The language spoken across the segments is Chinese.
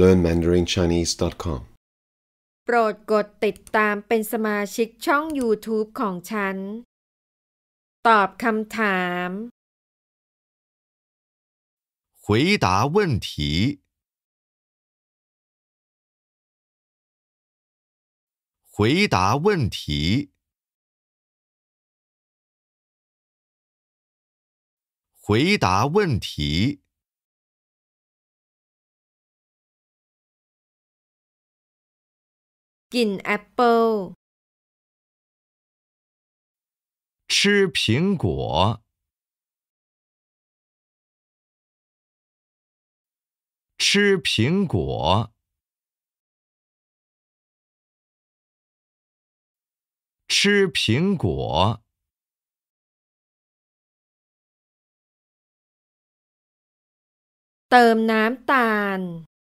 learnmandarinchines.com e โปรดกดติดตามเป็นสมาชิกช่อง YouTube ของฉัน ตอบคำถาม回答问题回答问题回答问题闻 apple，吃苹果，吃苹果，吃苹果，加糖。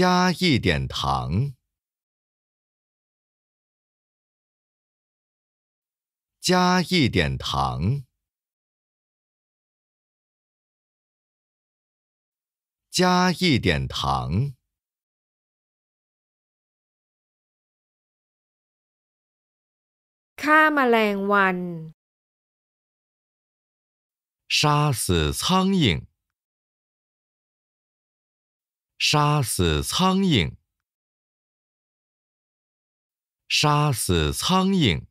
加一点糖，加一点糖，加一点糖。ฆ่าแ杀死苍蝇。杀死苍蝇。杀死苍蝇。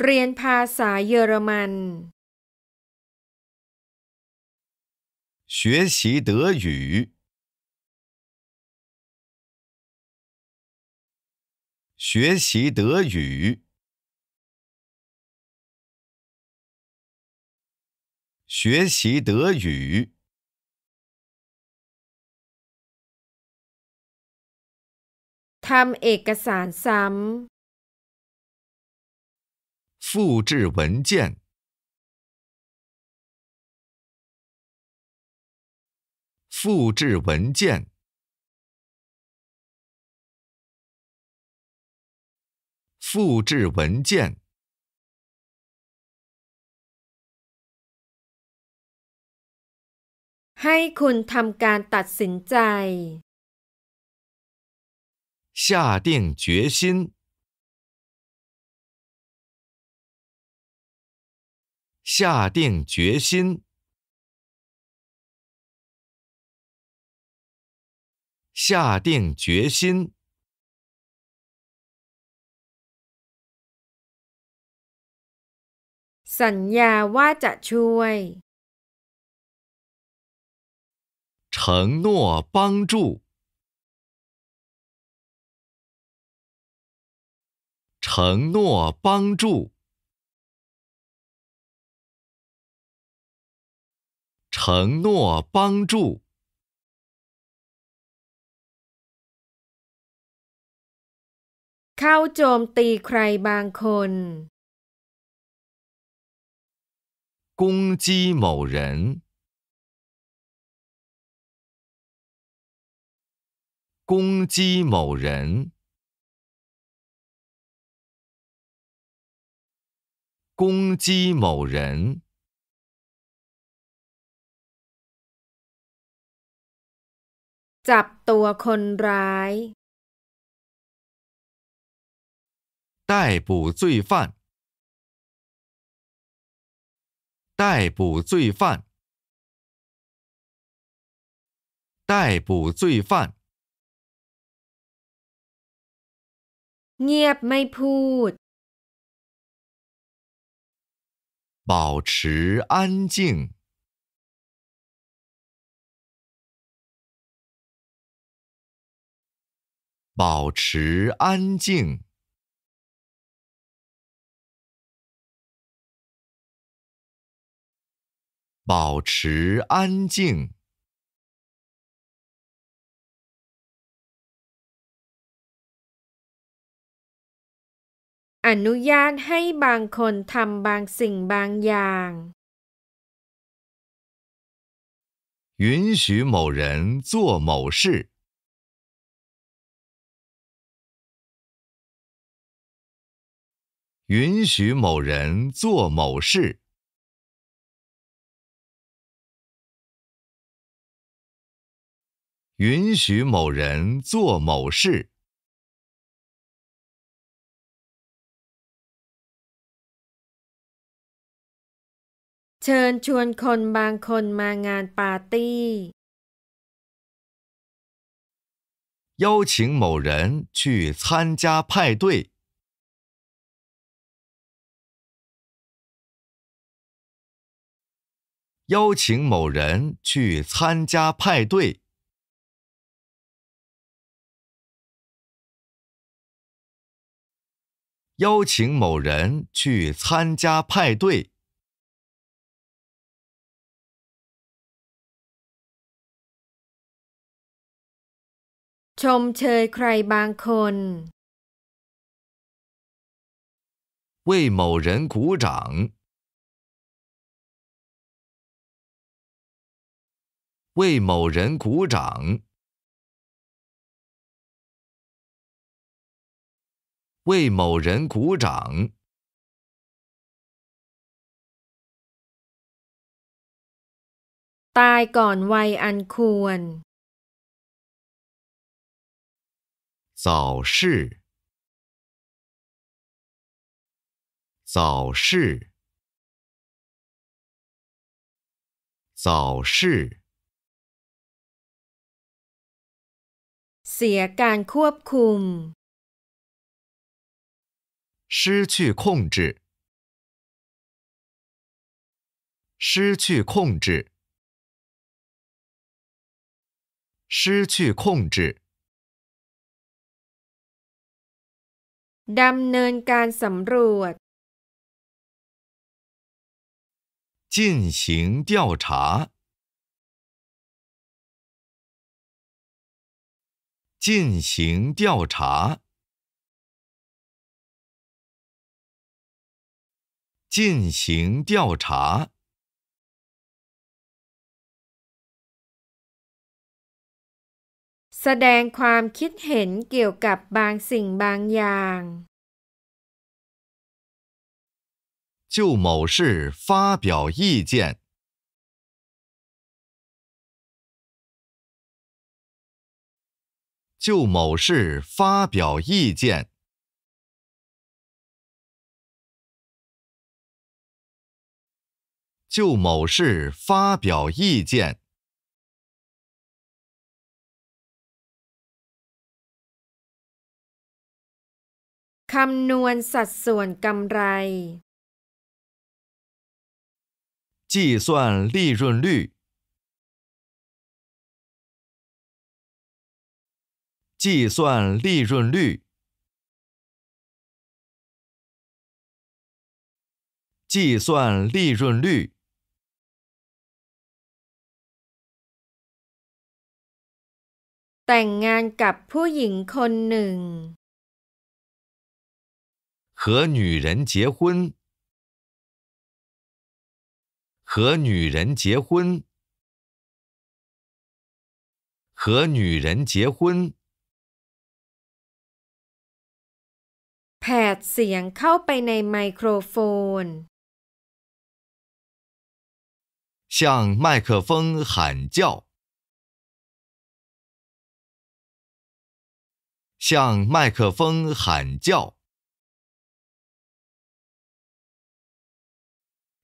เรียนภาษาเยอรมัน。学习德语。学习德语。学习德语。ทำเอกสารซ้ำ复制文件复制文件复制文件ให้คุณทำการตัดสินใจ下定决心，下定决心，下定决心，承诺帮助。承诺帮助，承诺帮助。敲钟，踢ใครบางคน，攻击某人，攻击某人。攻击某人，抓住个坏人，逮捕罪犯，逮捕罪犯，逮捕罪犯，静，不许ด保持安静。保持安静。保持安静。อนุญาตให้บางคนทำบางสิ่งบางอย่าง。允许某人做某事。允许某人做某事。允许某人做某事。邀请某人去参加派对。邀请某人去参加派对。邀请某人去参加派对。ชมเชยใครบางคน，为某人鼓掌，为某人鼓掌，为某人鼓掌，死在韦恩·库恩。早市，早市，早市。失去控制，失去控制，失去控制，失去控制。ดำเนินการสำรวจ。进行调查。进行调查。进行调查。แสดงความคิดเห็นเกี่ยวกับบางสิ่งบางอย่าง。就某事发表意见。就某事发表意见。就某事发表意见。คำนวณสัดส่วนกำไร计算利润率计算利润率计算利润率แต่งงานกับผู้หญิงคนหนึ่ง和女人结婚，和女人结婚，和女人结婚。传声进麦克风，向麦克风喊叫，向麦克风喊叫。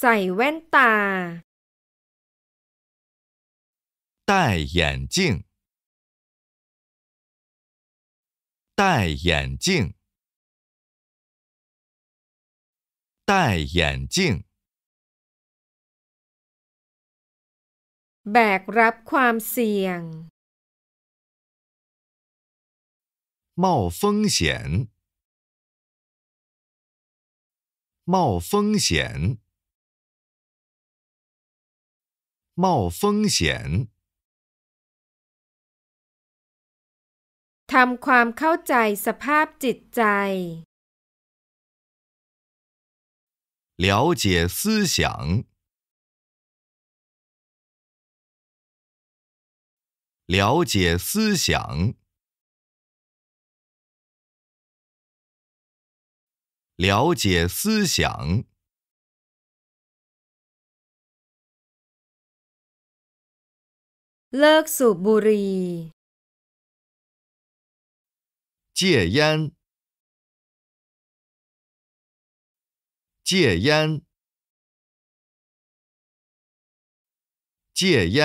ใส่แว่นตา戴眼镜戴眼镜戴眼镜แบกรับความเสี่ยง冒风险，冒风险。冒风险，ทำความเข้าใจสภาพจิตใจ，了解思想，了解思想，了解思想。เลิกสูบบุหรี่戒烟戒烟戒烟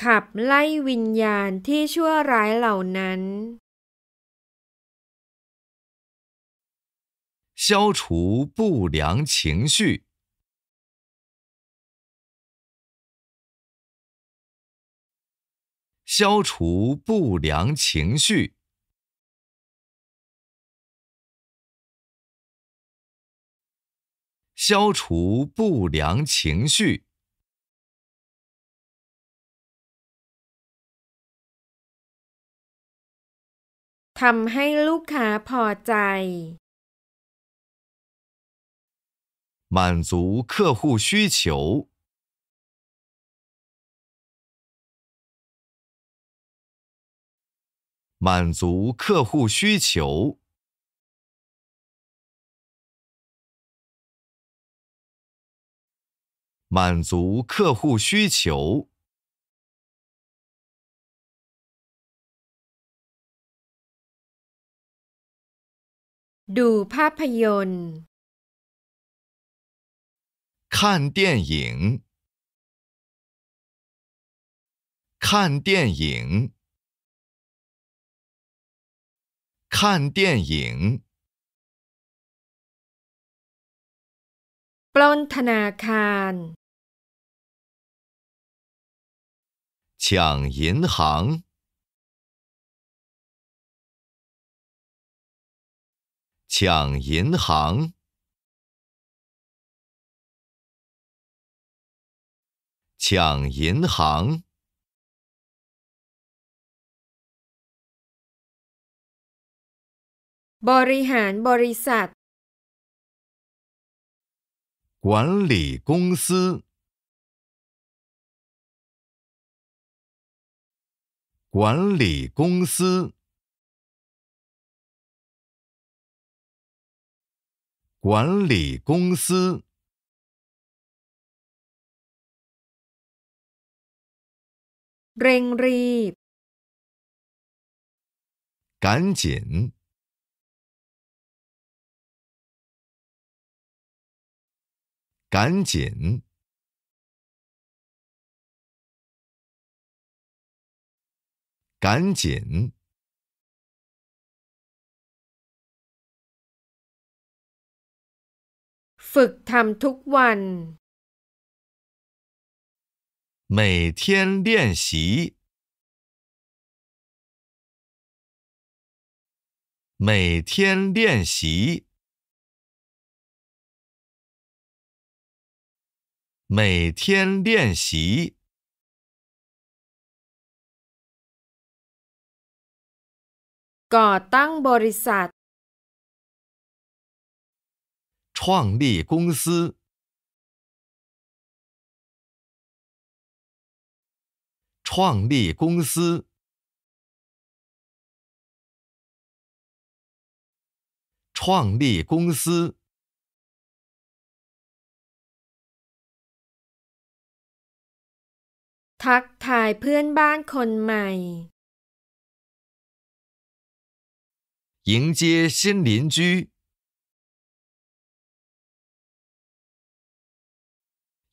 ขับไล่วิญญาณที่ชั่วร้ายเหล่านั้น消除不良情绪消除不良情绪，消除不良情绪，ทำให้ลูกค้าพอใจ，满足客户需求。满足客户需求。满足客户需求。ดูภาพยนตร์，看电影。看电影。看电影，剥ธนาคาร，抢银行，抢银行，抢银行。บริหารบริษัท，管理公司，管理公司，管理公司，เร่งรีบ，赶紧。赶紧，赶紧，ฝึกทำทุกวัน。每天练习，每天练习。每天练习。ก่อตั้งบริษัท，创立公司，创立公司，创立公司。ทักทายเพื่อนบ้านคนใหม่迎接新邻居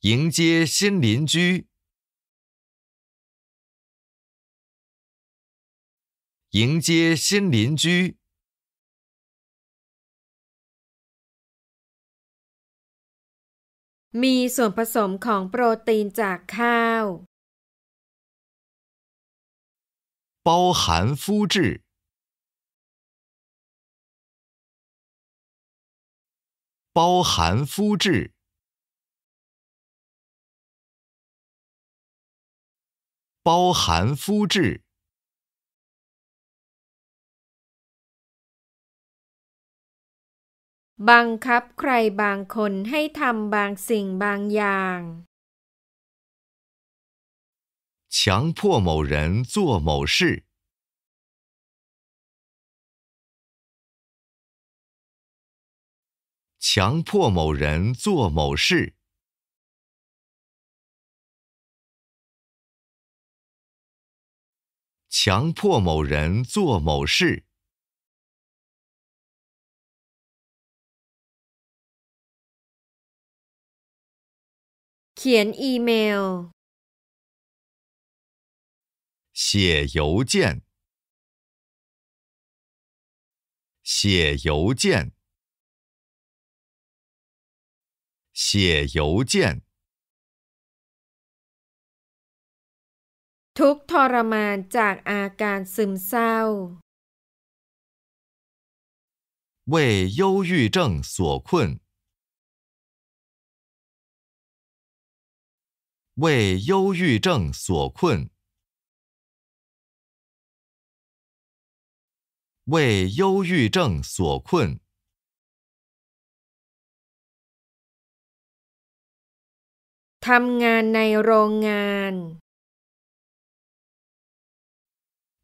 迎接新邻居迎接新邻居มีส่วนผสมของโปรตีนจากข้าว包含肤质，包含肤质，包含肤质。băng c ư ใครบางคนให้ทำบางสิ่งบางอย่าง。强迫某人做某事。强迫某人做某事。强迫某人做某事。写 email。写邮件。写邮件。写邮件。痛苦、折磨，从疾病中解脱出来。为忧郁症所困。为忧郁症所困。为忧郁症所困。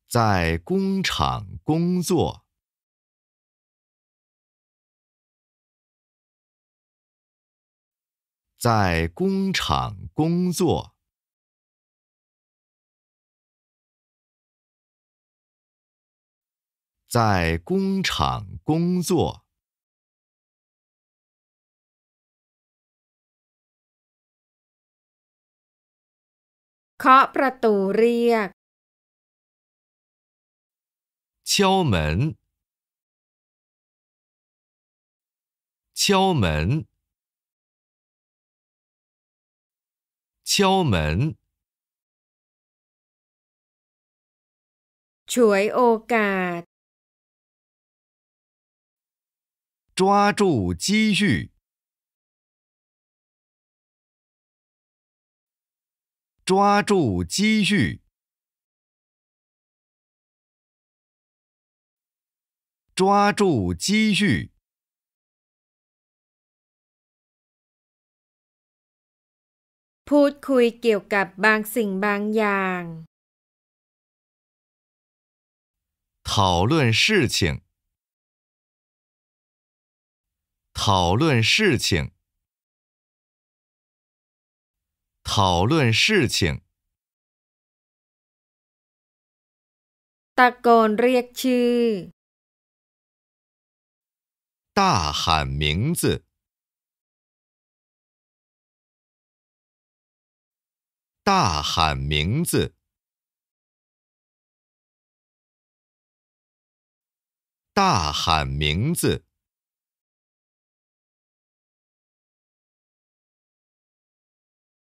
在工厂工作。在工厂工作。在工厂工作。เคาะประตูเรียก，敲门，敲门，敲门。ช่วยโอกาส。抓住机遇，抓住机遇，抓住机遇。谈论事情。讨论事情，讨论事情。ตะโกนเรียกชื่อ，大喊名字，大喊名字，大喊名字。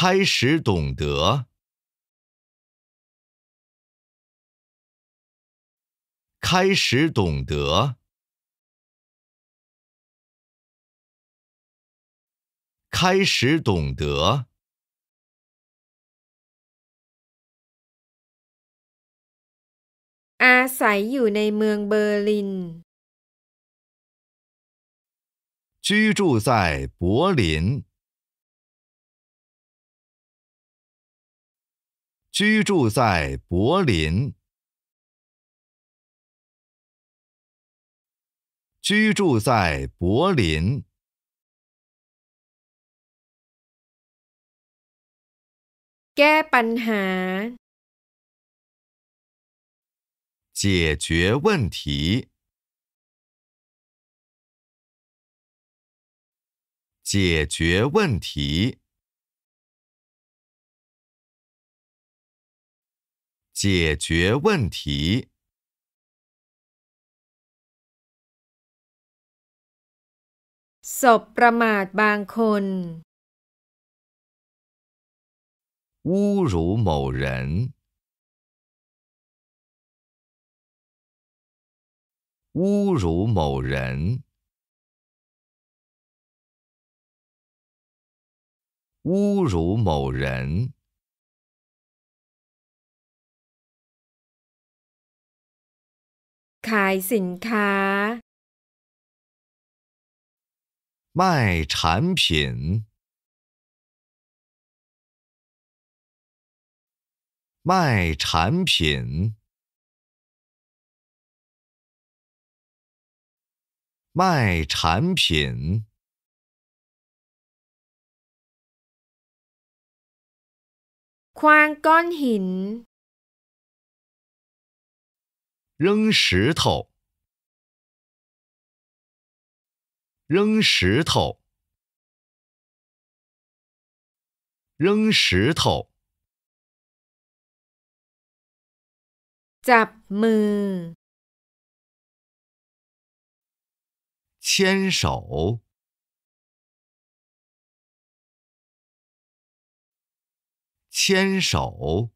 开始懂得。开始懂得，开始懂得，阿塞อยู่ใ居住在柏林。居住在柏林。居住在柏林。แก้ปัญหา。解决问题。解决问题。解决问题。诵、礼拜、骂，某人侮辱某人，侮辱某人，侮辱某人。ขายสินค้า卖产品卖产品卖产品ควางก้อนหิน扔石头，扔石头，扔石头。夹住，牵手，牵手。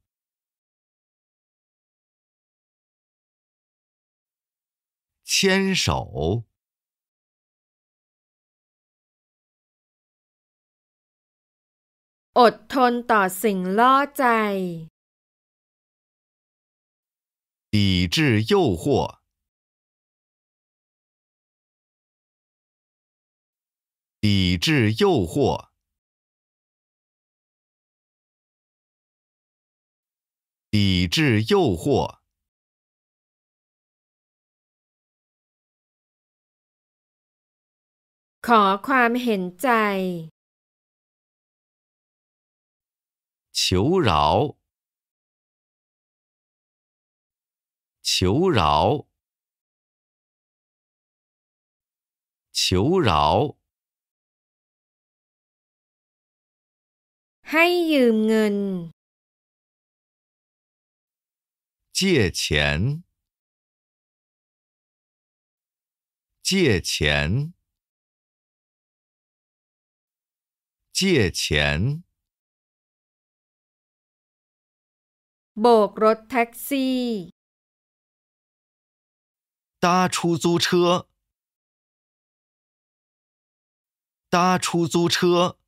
牵手，อดทนต่อสิ่งล่อใจ，抵制诱惑，抵制诱惑，抵制诱惑。ขอความเห็นใจ求饶求饶求饶ให้ยืมเงิน借钱借钱借钱。包车、taxi。搭出租车。搭出租车。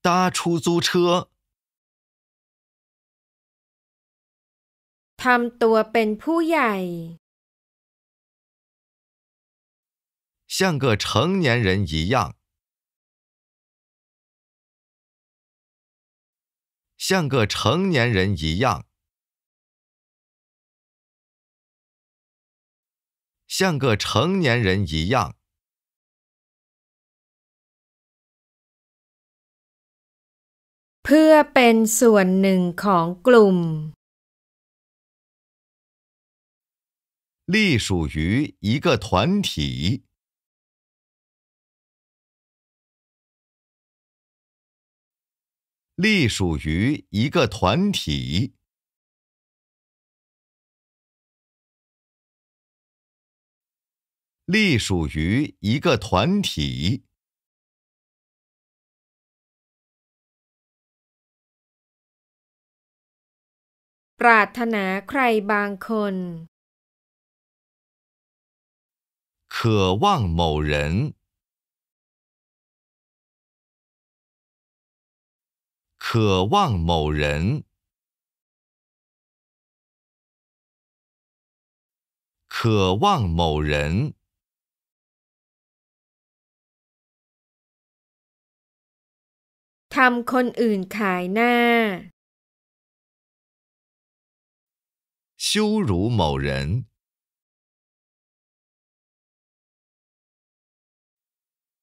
搭出租车。做。像个成年人一样，像个成年人一样，像个成年人一样，隶属于一个团体。隶属于一个团体。隶属于一个团体。p r a t a na k a bang k n 渴望某人。渴望某人，渴望某人，让别人看脸，羞辱某人，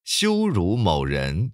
羞辱某人。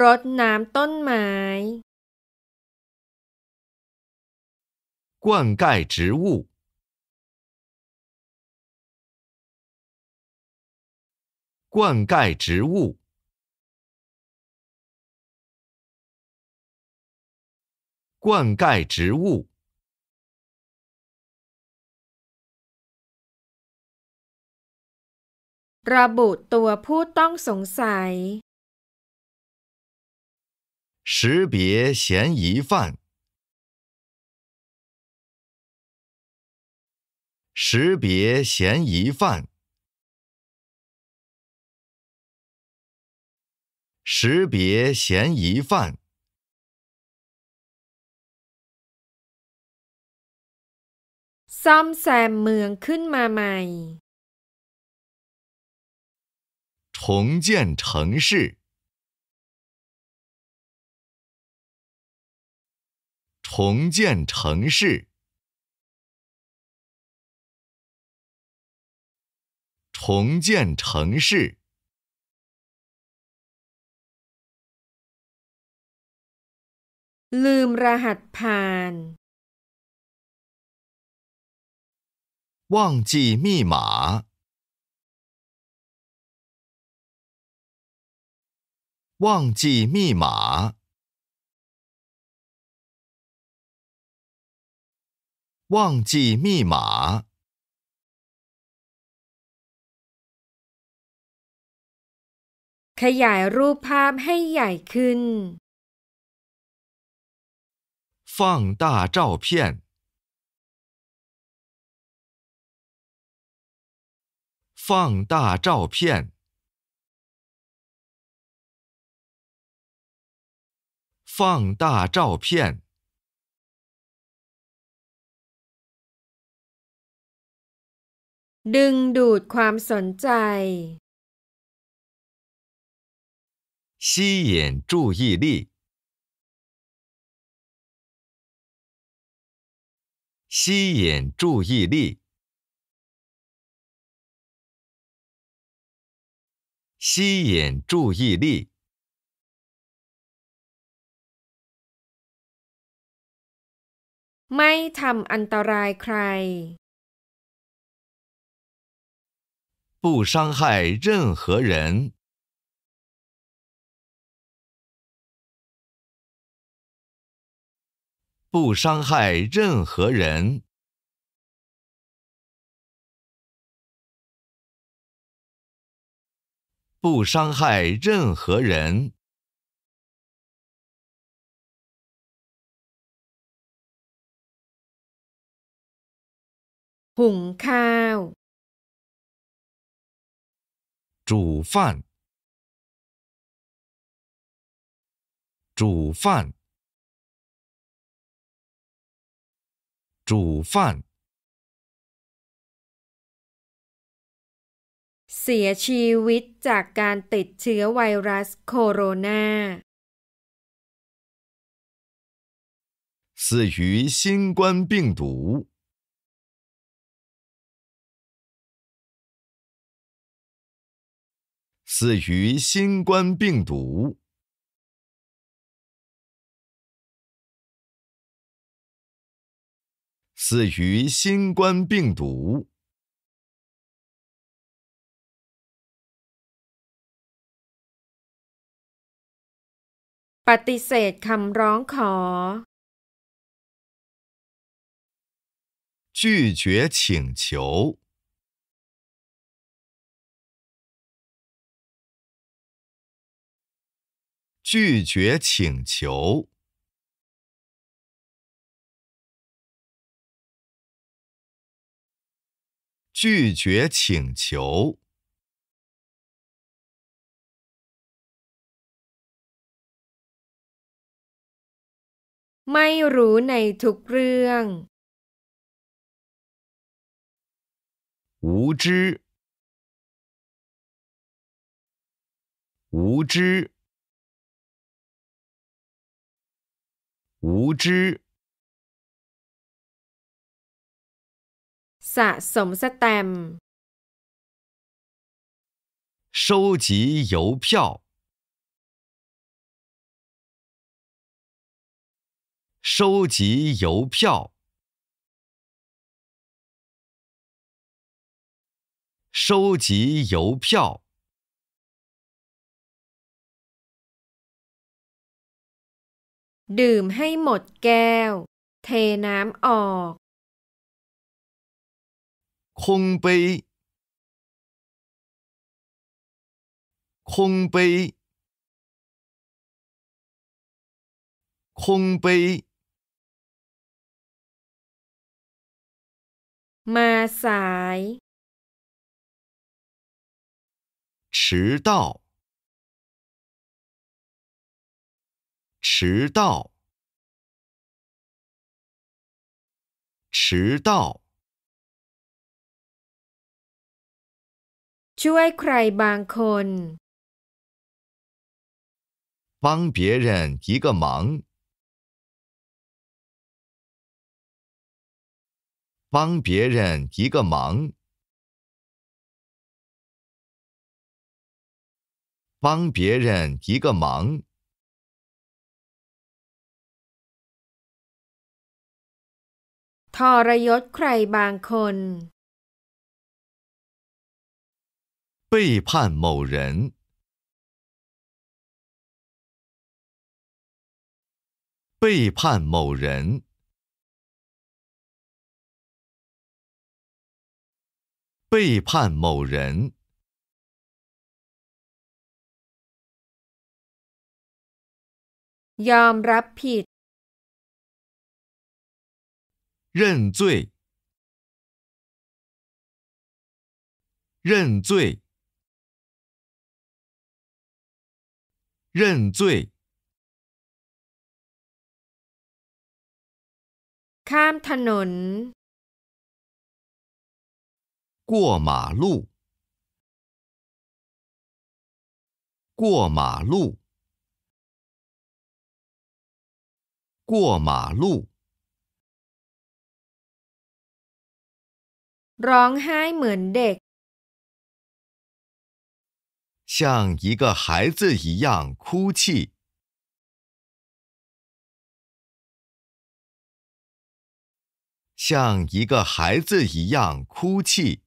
รดน้ำต้นไม้灌溉植物。灌溉植物。灌溉植物。ระบุตัวผู้ต้องสงสัย识别嫌疑犯。识别嫌疑犯。识别嫌疑犯。重建城市。重建城市，重建城市。ลืมรหัสผ่าน忘记密码，忘记密码。忘记密码。ขยายรูปภาพให้ใหญ่ขึ้น。放大照片。放大照片。放大照片。ดึงดูดความสนใจ吸引注意力吸引注意力吸引注意力ไม่ทำอันตรายใคร不伤害任何人。不伤害任何人。不伤害任何人。红卡。煮饭，煮饭，煮饭。死于新冠病毒。死于新冠病毒。死于新冠病毒。ปฏิเสธคำร้องขอ。拒绝请求。拒绝请求，拒绝请求。ไม่รู้ในทุกเรื่อง。无知，无知。无知。สะสม集邮票，收集邮票，收集邮票，收集邮票。ดื่มให้หมดแก้ว เทน้ำออกคคงงปปีคงปีมาสาย迟到迟到，迟到。帮别人一个忙，帮别人一个忙，帮别人一个忙。รยศใครบางคน背叛某人背叛某人背叛某人ยอมรับผิด认罪，认罪，认罪。跨ถนน，过马路，过马路，过马路。像一个孩子一样哭泣，像一个孩子一样哭泣，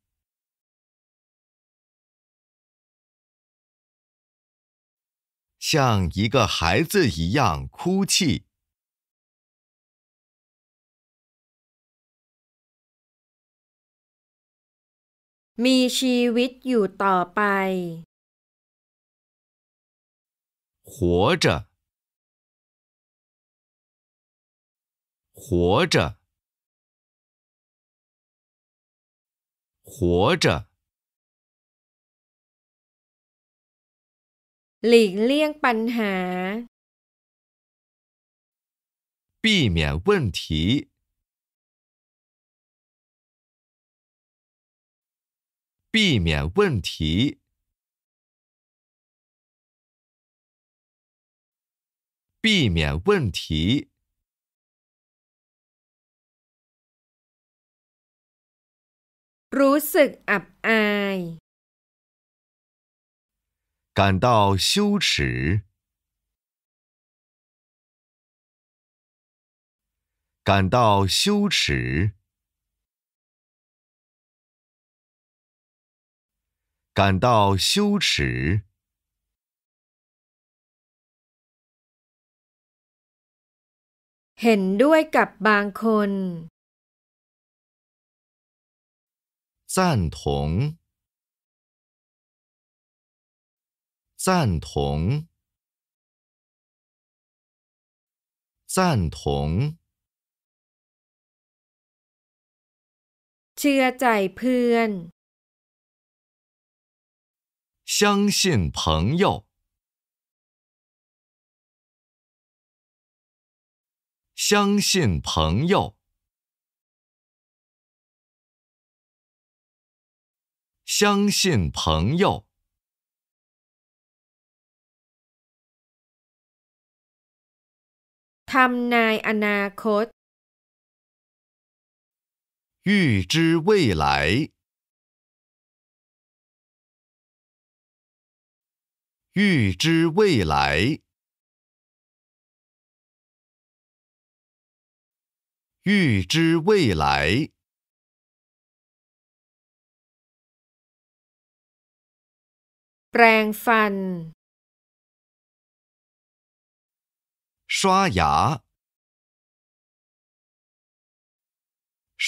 像一个孩子一样哭泣。有生命。活着，活着，活着，解决问题，避免问题。避免问题，避免问题。感到羞耻，感到羞耻。感到羞耻。เห็นด้วยกับบางคน。赞同。赞同。赞同。เชื่อใจเพื่อน。相信朋友，相信朋友，相信朋友。ทำนายอนาคต，预知未来。预知未来，预知未来。แปรงฟัน，刷牙，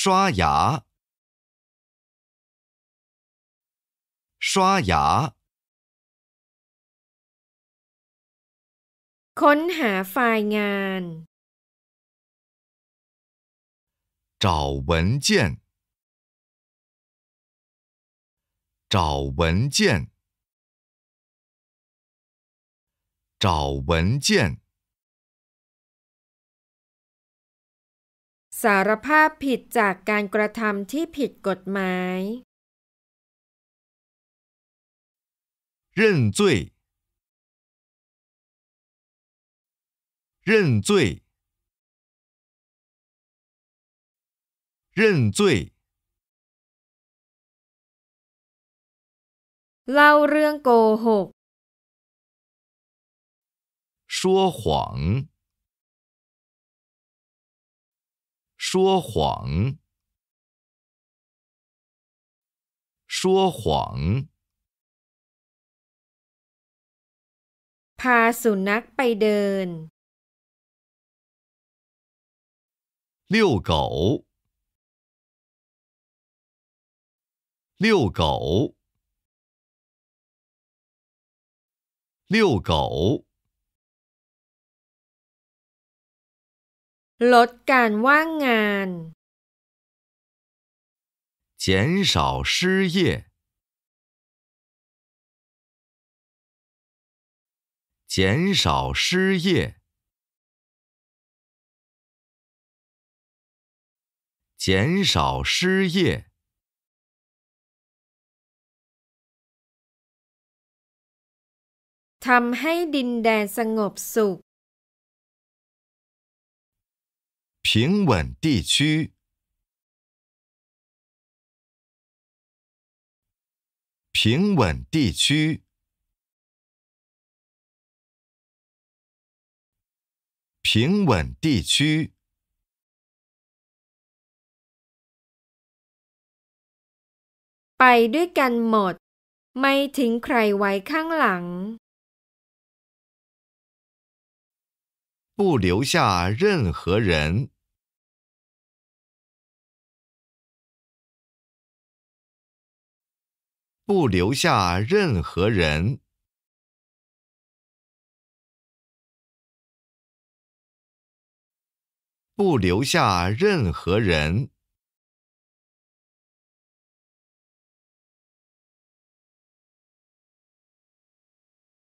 刷牙，刷牙。ค้นหาไฟล์งาน找文件找文件找文件สารภาพผิดจากการกระทำที่ผิดกฎหมาย认罪认罪，认罪。เล่าเรื่องโกหก，说谎，说谎，说谎。พาสุนัขไปเดิน。遛狗，遛狗，遛狗。ลดการว่างงาน，减少失业，减少失业。减少失业，使土地平稳地区，平稳地区，平稳地区。ไปด้วยกันหมด ไม่ทิ้งใครไว้ข้างหลัง不留下任何人不留下任何人不留下任何人。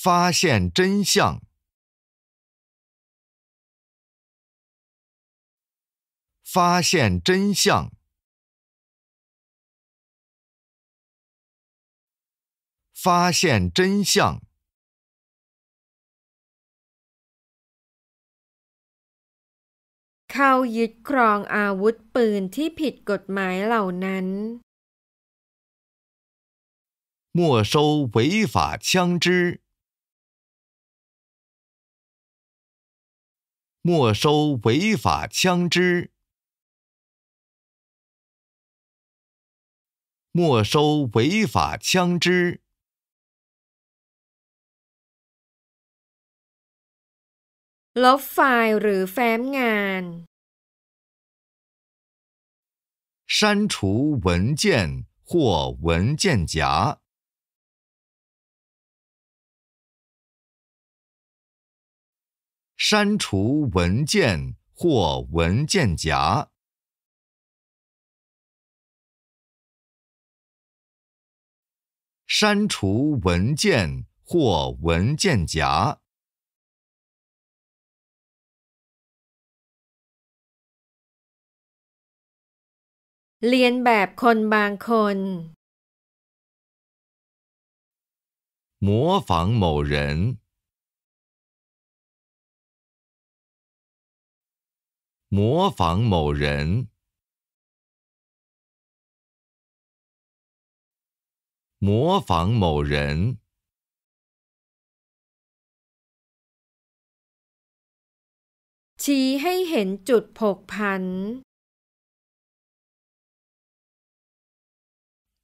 发现真相！发现真相！发现真相！扣押、扣押、扣押！没收违法枪支。没收违法枪支。没收违法枪支。ลบไฟล์หรือแฟ้มงาน。删除文件或文件夹。删除文件或文件夹。删除文件或文件夹。练แบบคนบางคน，模仿某人。模仿某人，模仿某人，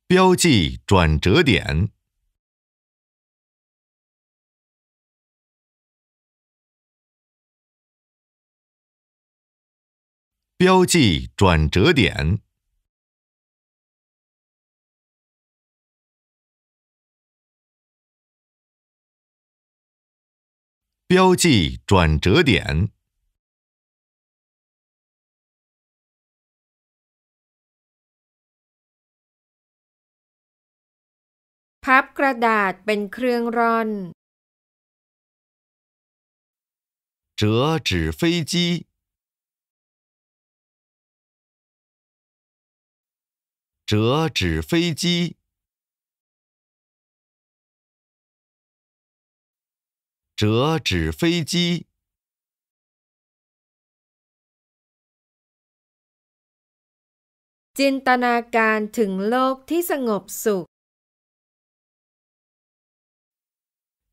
标记转折点。标记转折点。标记转折点。折纸飞机。折纸飞机，折纸飞机，金，天，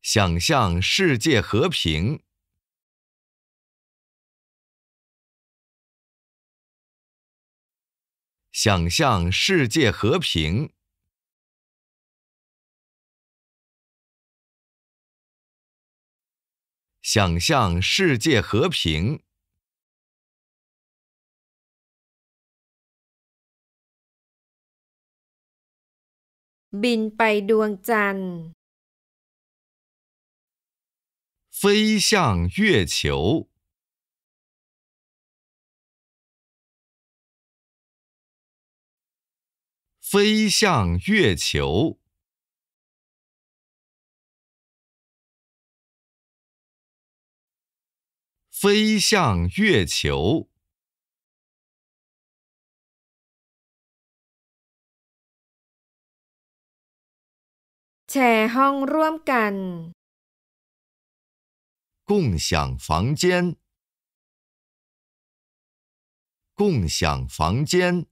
想，象世界和平。想象世界和平。想象世界和平。飞向月球。飞向月球，飞向月球。แช่ห้องร่วมกัน，共享房间，共享房间。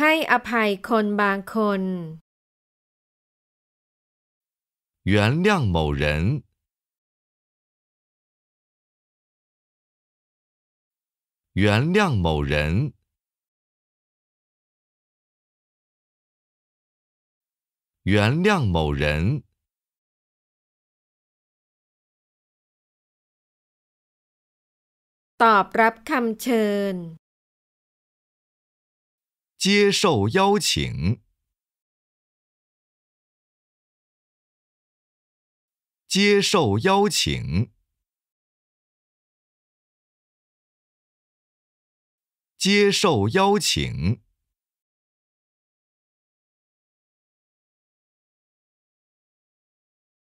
ให้อภัยคนบางคน原谅某人原谅某人原谅某人ตอบรับคำเชิญ接受邀请，接受邀请，接受邀请。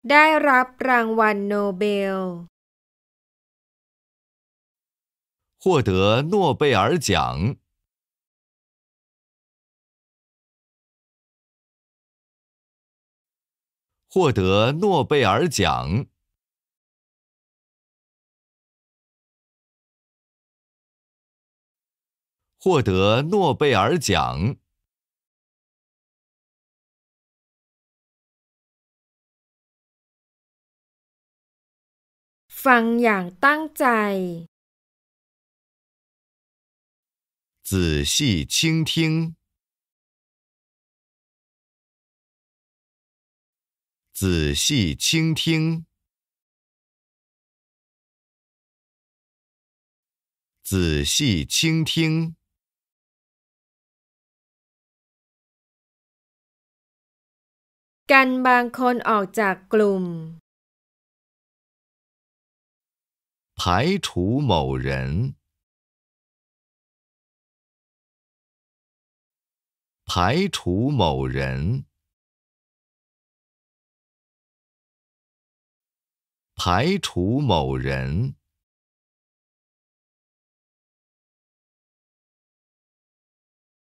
ได้รับรางวัลโนเบล，获得诺贝尔奖。获得诺贝尔奖。获得诺贝尔奖。放ั当อ仔细倾听。仔细倾听，仔细倾听。赶，บางคน，。排除某人，排除某人。排除某人，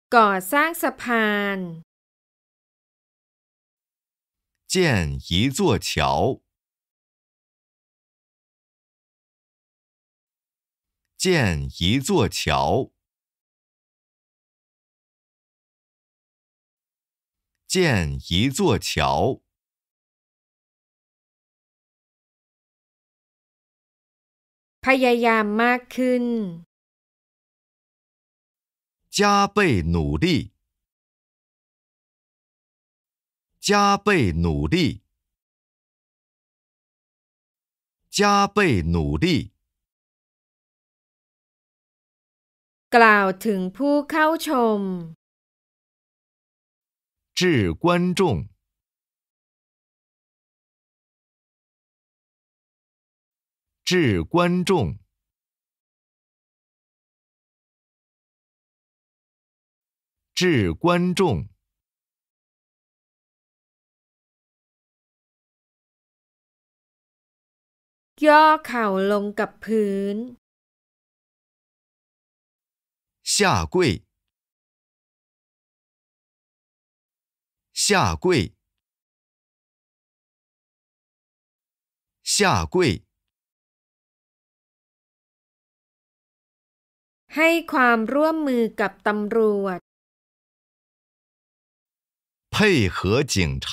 搞山石盘，建一座桥，建一座桥，建一座桥。พยายามมากขึ้น加倍努力加倍努力加倍努力กล่าวถึงผู้เข้าชม致观众致观众，致观众，腰靠拢，靠平，下跪，下跪，下跪。ให้ความร่วมมือกับตำรวจ配合警察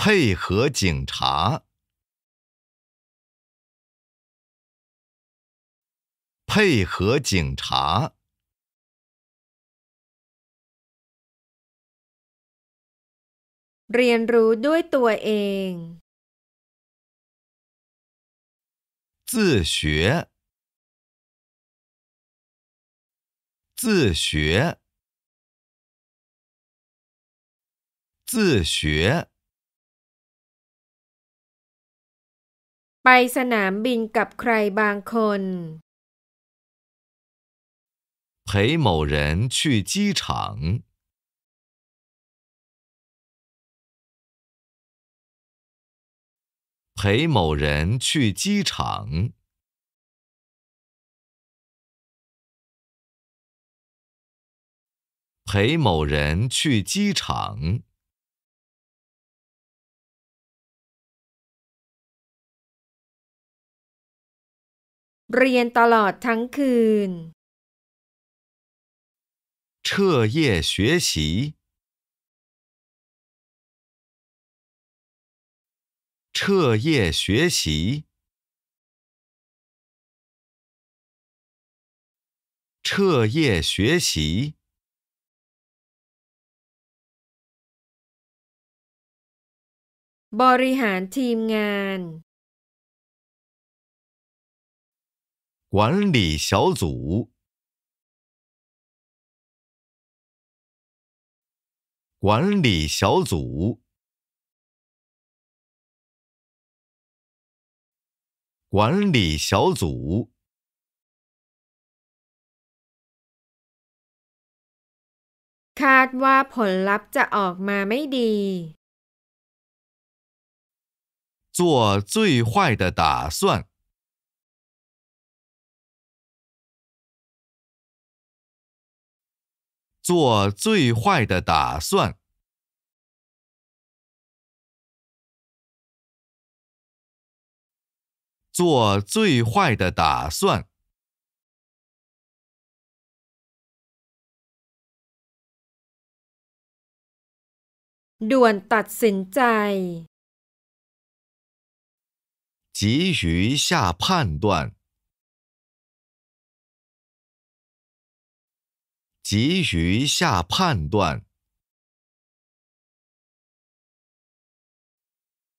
配合警察配合警察เรียนรู้ด้วยตัวเอง自学，自学，自学。去机场。陪某人去机场。陪某人去机场。彻夜学习。彻夜学习，彻夜学习，管理团队，管理小组，管理小组。管理小组。คาดว่าผลลัพธ์จะออกมาไม่ดี。做最坏的打算。做最坏的打算。做最坏的打算，断、断、断、断、断、断、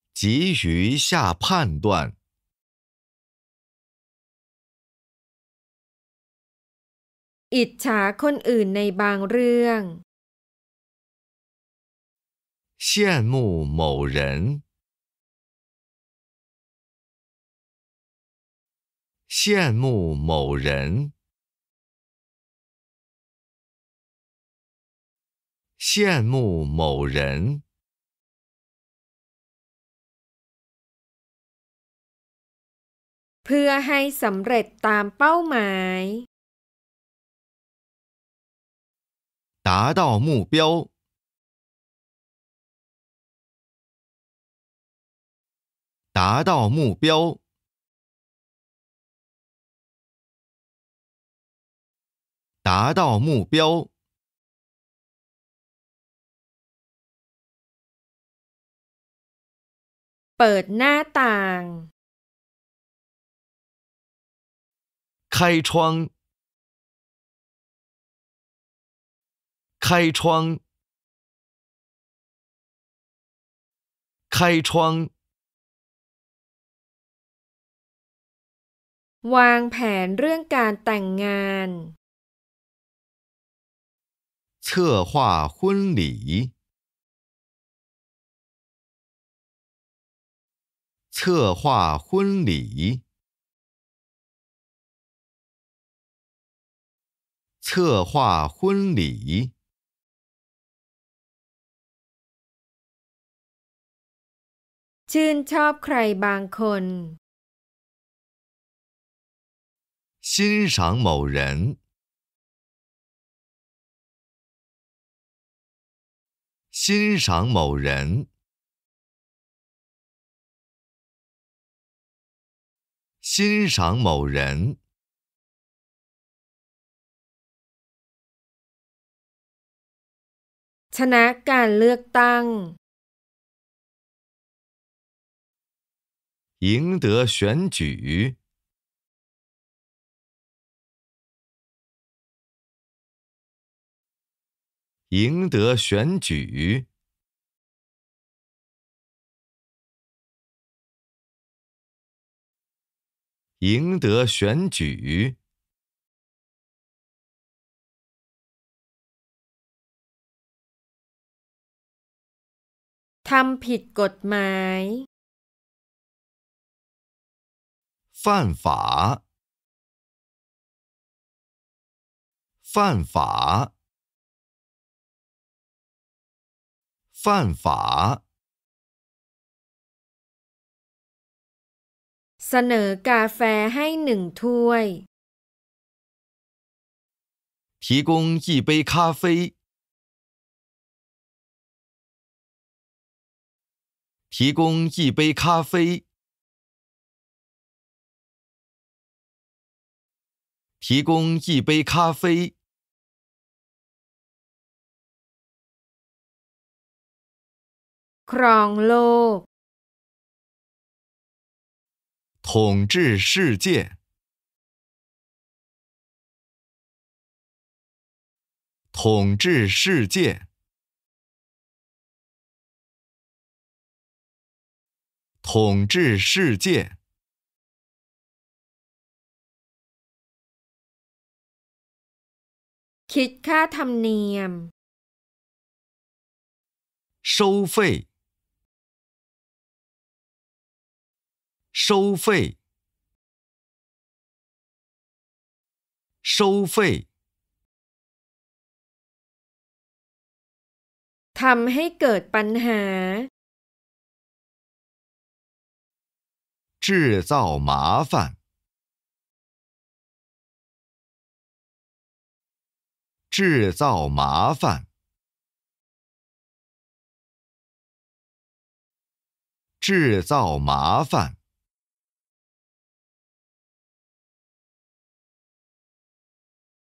断、断、断อิจฉาคนอื่นในบางเรื่อง羡慕某人羡慕某人羡慕某人เพื่อให้สำเร็จตามเป้าหมาย达到目标，达到目标，达到目标。开窗。开窗，开窗。วางแผนเรื่องการแต่งงาน。策划婚礼。策划婚礼。策划婚礼。ชื่นชอบใครบางคน欣赏某人欣赏某人欣赏某人ชนะการเลือกตั้ง赢得选举，赢得选举，赢得选举。犯法，犯法，犯法。เสนอกาแฟให้หนึ่งถ้วย，提供一杯咖啡，提供一杯咖啡。提供一杯咖啡。Ctrl，统治世界。统治世界。统治世界。คิดค่าธรรมเนียม，收费，收费，收费，ทำให้เกิดปัญหา，制造麻烦。制造麻烦，制造麻烦，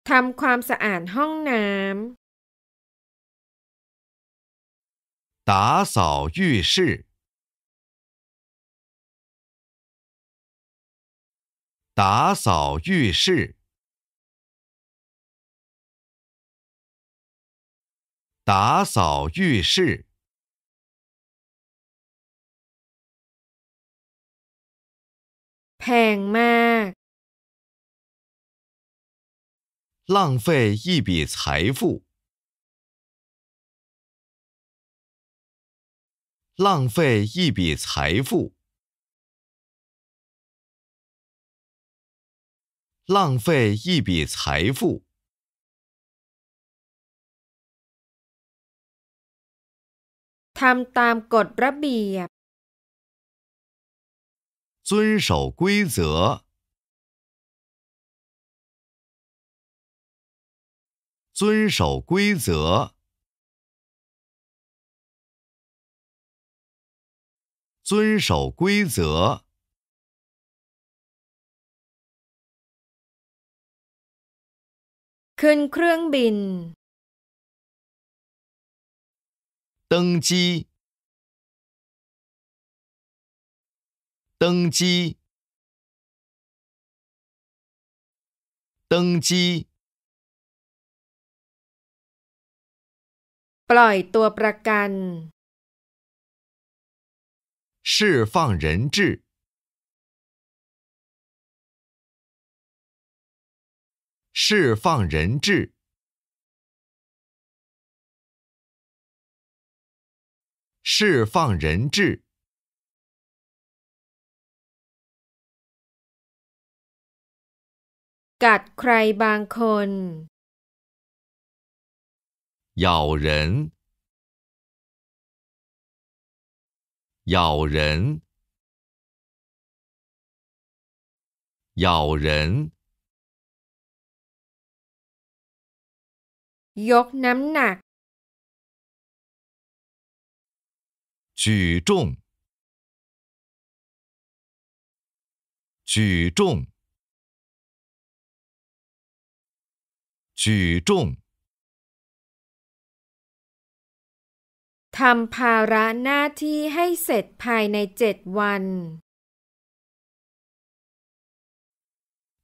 做卫生，打扫浴室，打扫浴室。打扫浴室，แพ浪费一笔财富，浪费一笔财富，浪费一笔财富。ทำตามกฎระเบียบ遵守规则遵守规则遵守规则ขึ้นเครื่องบิน登机，登机，登机。释放人质，释放人质。释放人质。咬人，咬人，咬人。ยกน้ำหนัก。举重，举重，举重。ทำภาระหน้าที่ให้เสร็จภายในเจ็ดวัน。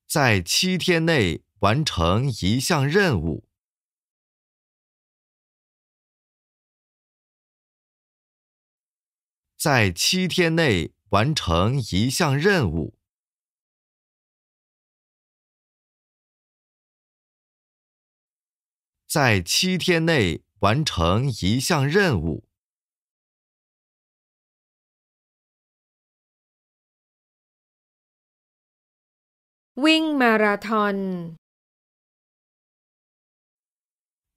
在七天内完成一项任务。在七天内完成一项任务。在七天内完成一项任务。Wing marathon，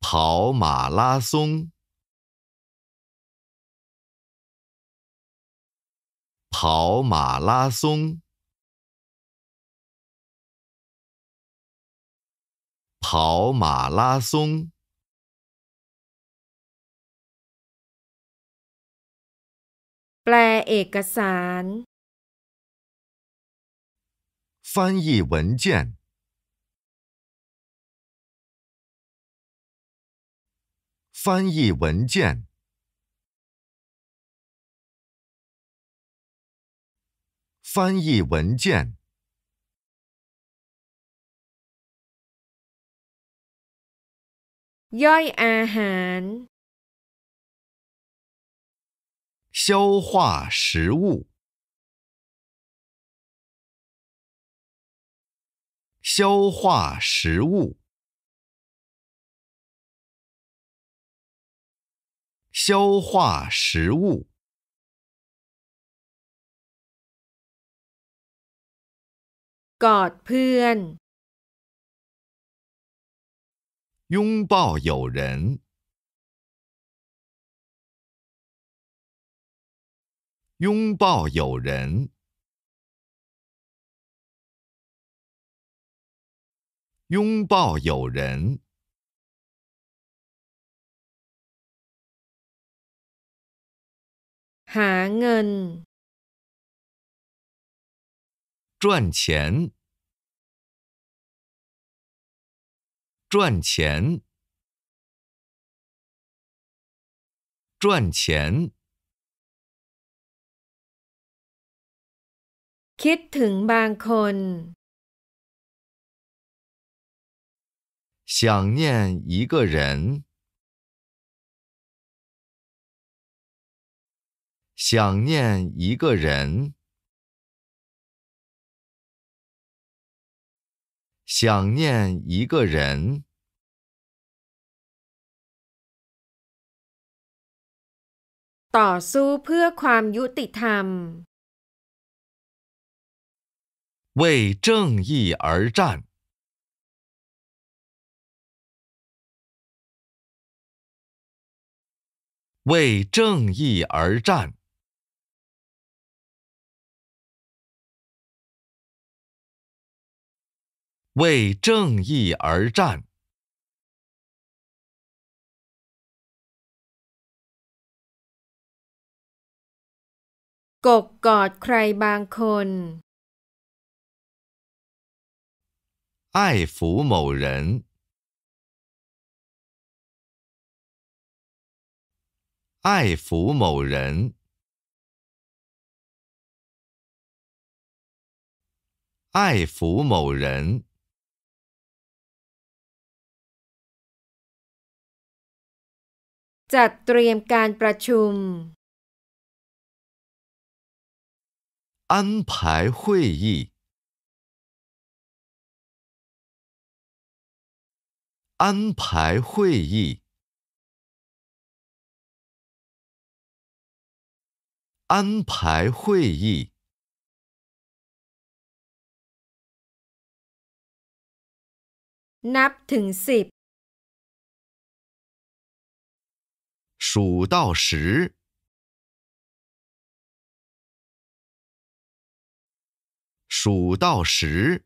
跑马拉松。跑马拉松，跑马拉松。翻译文件，翻译文件。翻译文件。ย่อยอาหาร，消化食物。消化食物。消化食物。God เพื่อน拥抱友人拥抱友人拥抱友人หาเงิน赚钱，赚钱，赚钱。想念一个人，想念一个人，想念一个人。想念一个人，打输，为正义而战，为正义而战。为正义而战。勾勾，戴戴，戴戴戴戴戴戴戴戴戴戴戴戴戴戴戴爱抚某人，爱抚某人。จัดเตรียมการประชุม安排会议安排会议安排会议นับถึงสิบ数到十，数到十，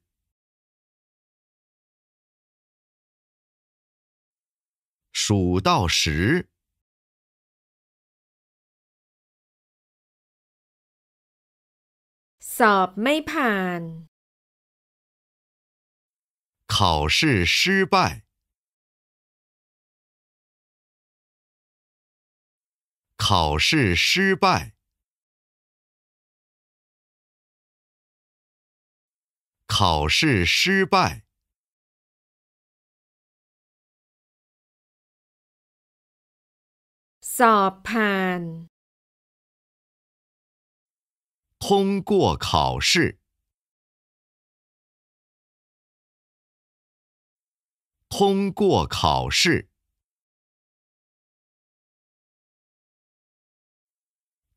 数到十，สอบไม่ผ่าน，考试失败。考试失败。考试失败。สอบผ่าน。通过考试。通过考试。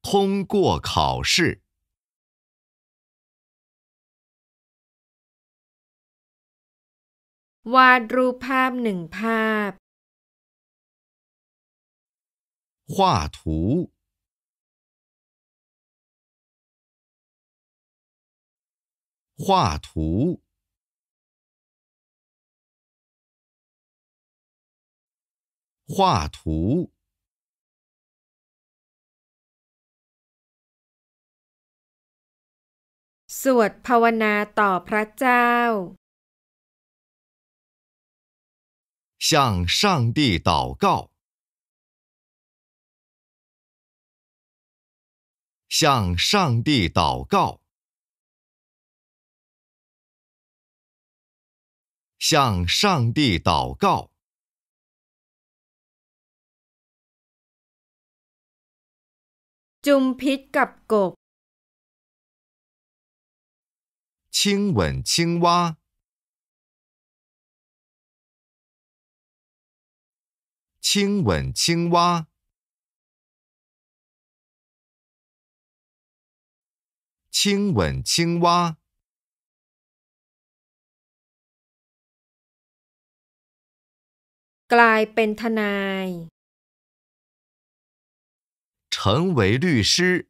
通过考试。画图。画图。画图。画图。สวดภาวนาต่อพระเจ้า向上帝祷告向上帝祷告向上帝祷告จุมพิษกับกบ亲吻青蛙，亲吻青蛙，亲吻青蛙，กลายเป็นทนาย，成为律师。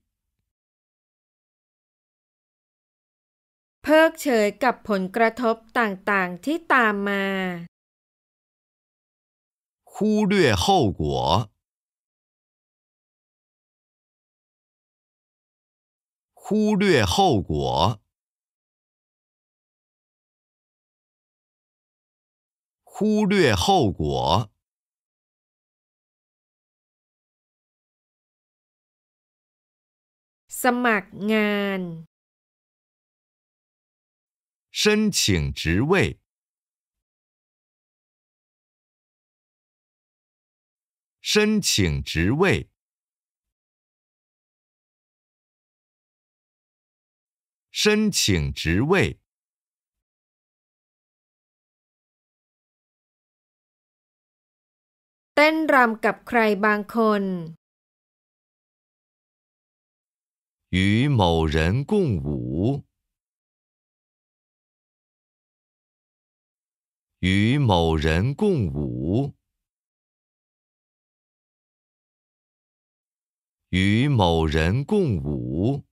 เพิกเฉยกับผลกระทบต่าง ๆ ที่ตามมา忽略后果忽略后果忽略后果สมัครงาน申请职位，申请职位，申请职位。与某人共舞。与某人共舞，与某人共舞，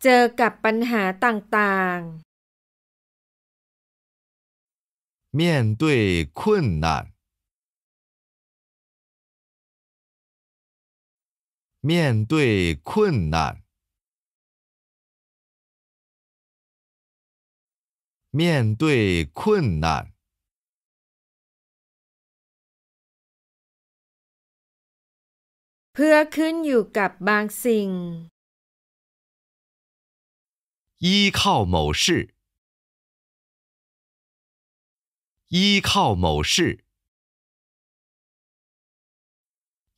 เจอกับปัญหาต่างๆ，面对困难，面对困难。面对困难，เพื่อขึ้นอยู่กับบางสิ่ง，依靠某事，依靠某事，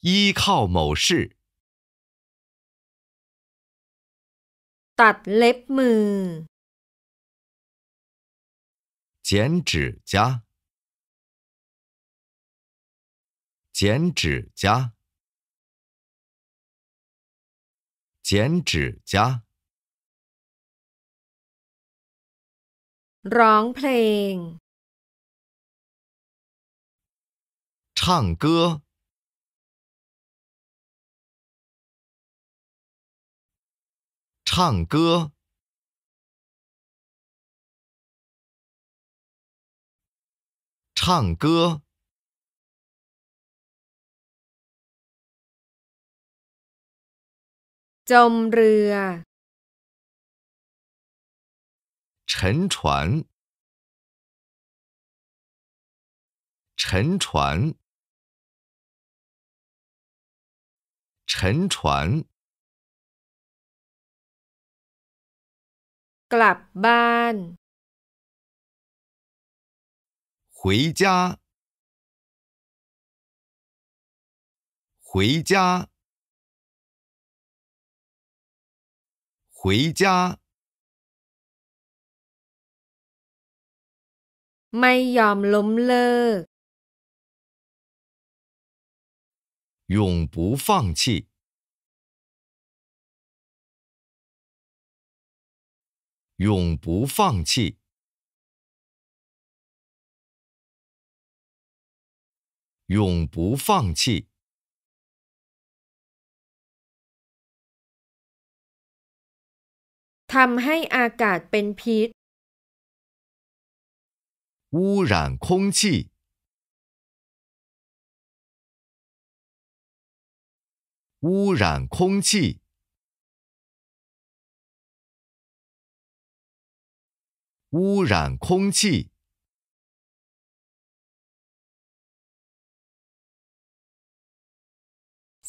依靠某事，ตัดเล็บมือ。剪指甲，剪指甲，剪指甲。唱歌，唱歌，唱歌。唱歌，沉船，沉船，沉船，沉船，归家。回家，回家，回家，ไม่ยอมล้มเล永不放弃，永不放弃。永不放弃。污染空气，污染空气，污染空气。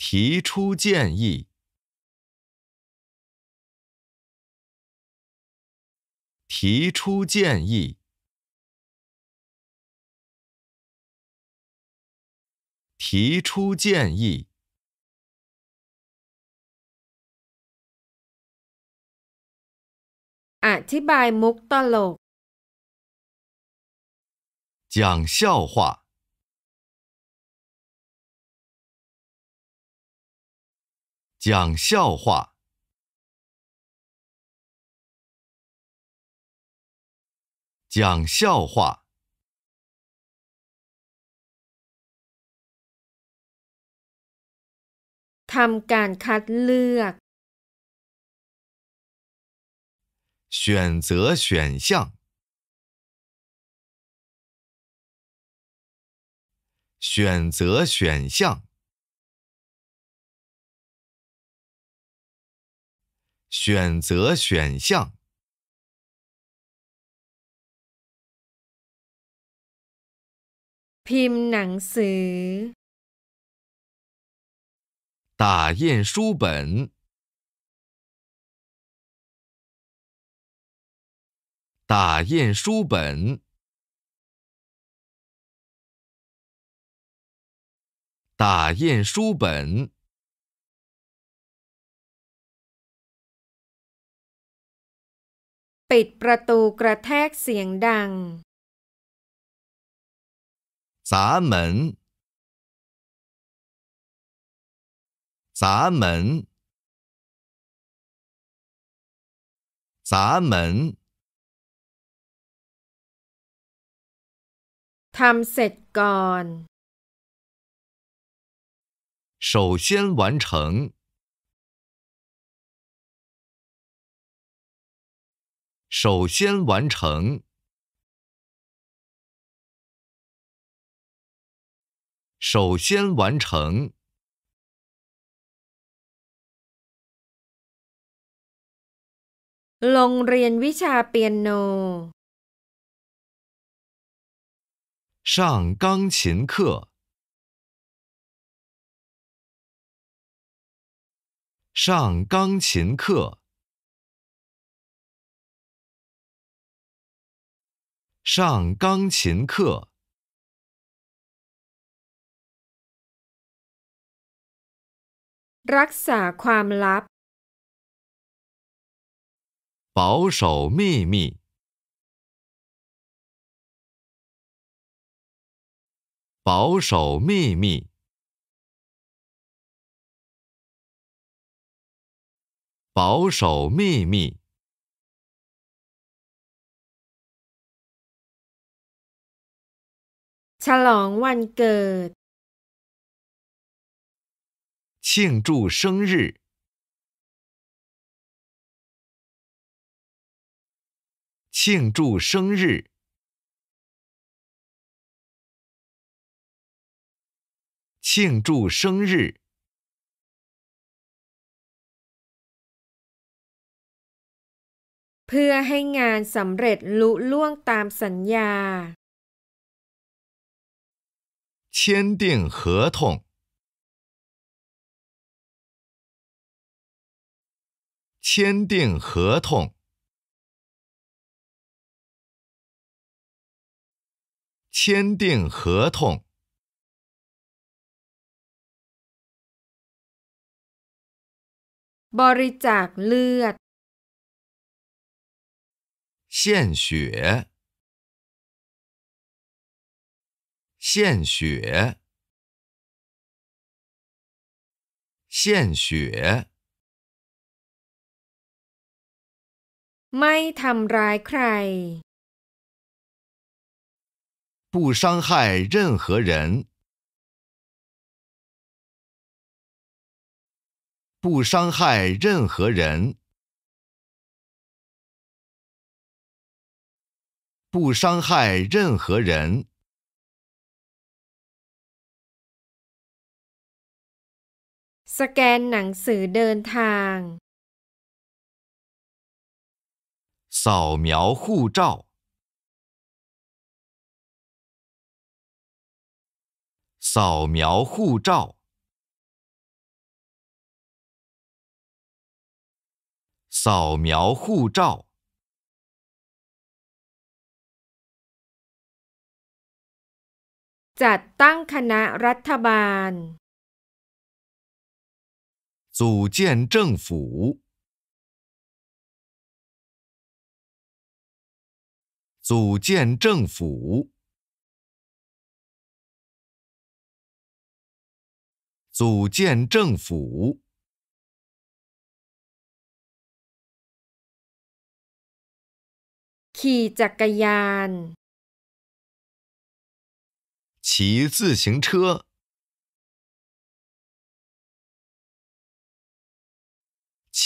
提出建议，提出建议，提出建议。อธิบายมุกตลก，讲笑话。讲笑话，讲笑话，做选择，选择选项，选择选项。选择选项。Pim หนังสือ。打印书本。打印书本。打印书本。ปิดประตูกระแทกเสียงดัง砸门砸门砸门ทำเสร็จก่อน首先完成首先完成，首先完成。งเรียนวิชาเปียโน，上钢琴课，上钢琴课。上钢琴课，รักษาความลับ，保守秘密，保守秘密，保守秘密。ฉลองวันเกิด庆祝生日庆祝生日庆祝生日เพื่อให้งานสำเร็จลุล่วงตามสัญญา签订合同，签订合同，签订合同。บริจาคเลือด，献血。献血，献血，不伤害任何人，不伤害任何人，不伤害任何人。สแกนหนังสือเดินทาง扫描护照扫描护照扫描护照จัดตั้งคณะรัฐบาล组建政府，组建政府，组建政府。骑自行车，骑自行车。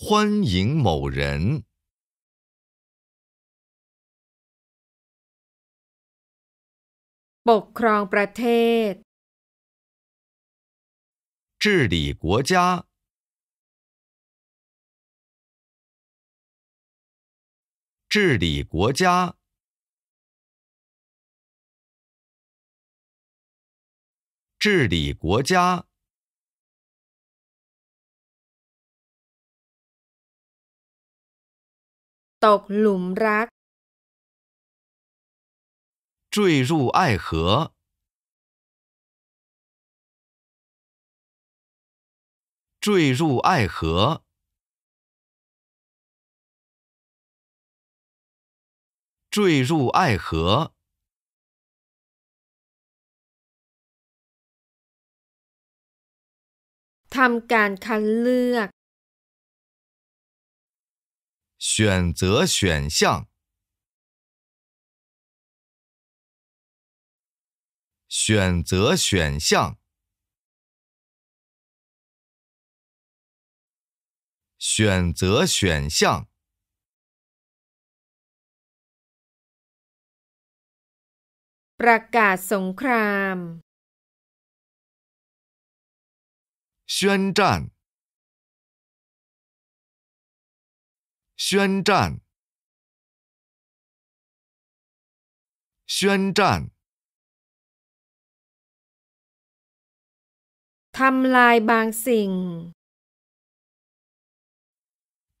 欢迎某人。ปกครองประเทศ。治理国家。治理国家。治理国家。ตกหลุมรัก坠入爱河坠入爱河坠入爱河ทำการคัดเลือก选择选项。选择选项。选择选项。ประกาศสงคราม。宣战。宣战！宣战！ทำลายบางสิ่ง。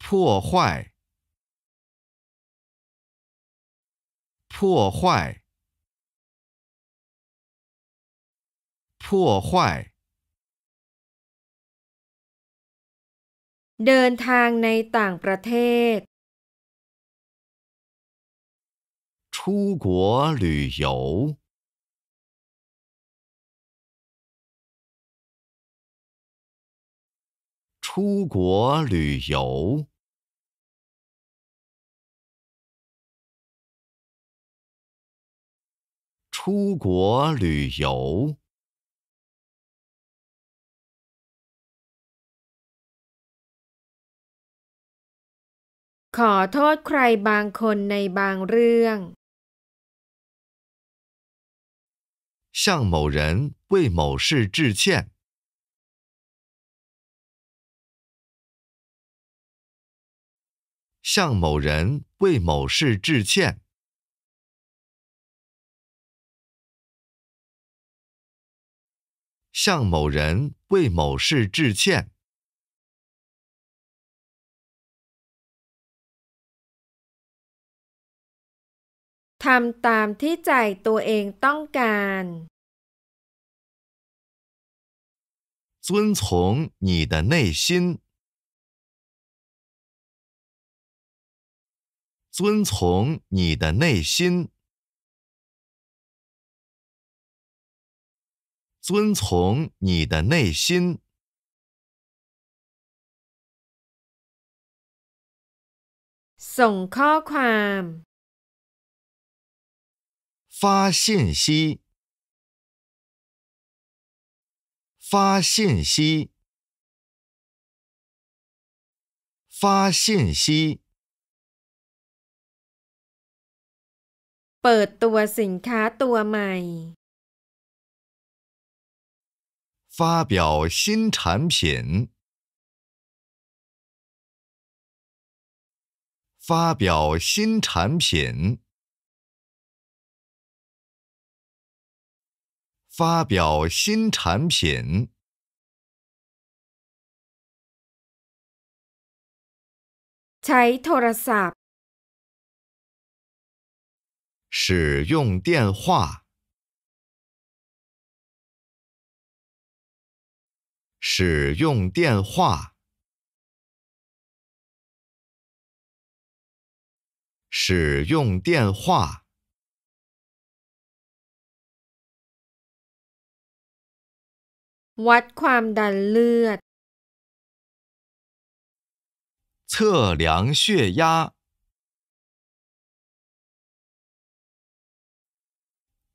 破坏。破坏。破坏。เดินทางในต่างประเทศ。出国旅游。出国旅游。出国旅游。ขอโทษใครบางคนในบางเรื่อง。向某人为某事致歉。向某人为某事致歉。向某人为某事致歉。ทำตามที่ใจตัวเองต้องการ。遵从你的内心。遵从你的内心。遵从你的内心。送ข้อความ。发信息，发信息，发信息。开个新产品。发表新产品。发布新产品。发表新产品。ใช้โทรศัพท์使用电话。使用电话。使用电话。วัดความดันเลือด测量血压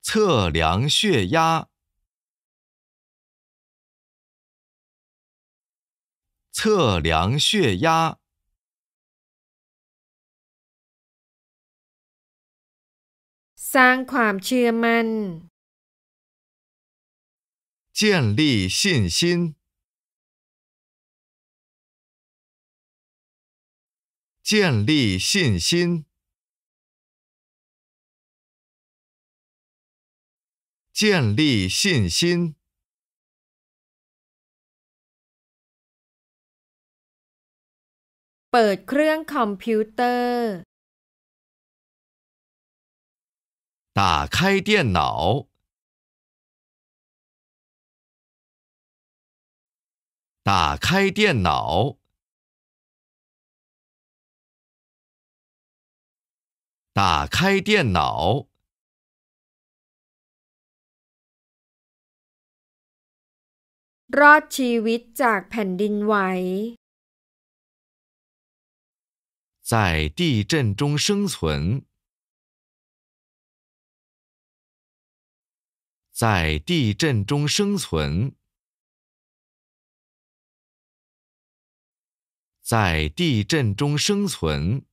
测量血压测量血压สร้างความเชื่อมั่น建立信心，建立信心，建立信心。打开电脑。打开电脑。打开电脑。在地震中生存。在地震中生存。在地震中生存。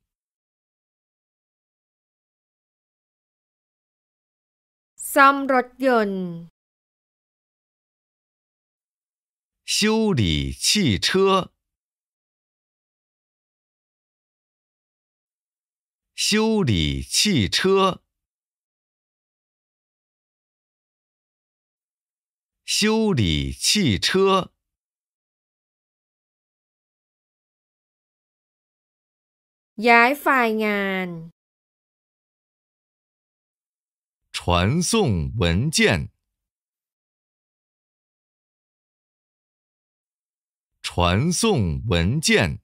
修修理汽车。修理汽车。修理汽车。移ファイル、งาน。传送文件、传送文件、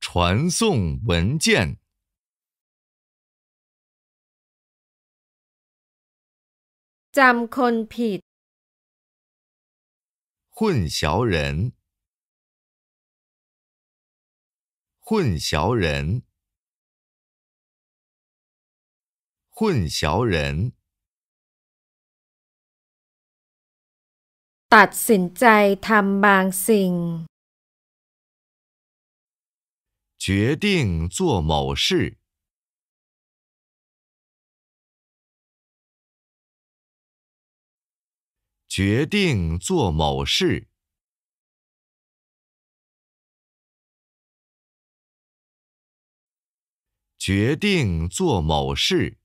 传送文件。จำคนผิด。混淆人。混淆人，混淆人。打定做某事，决定做某事，决定做某事。决定做某事。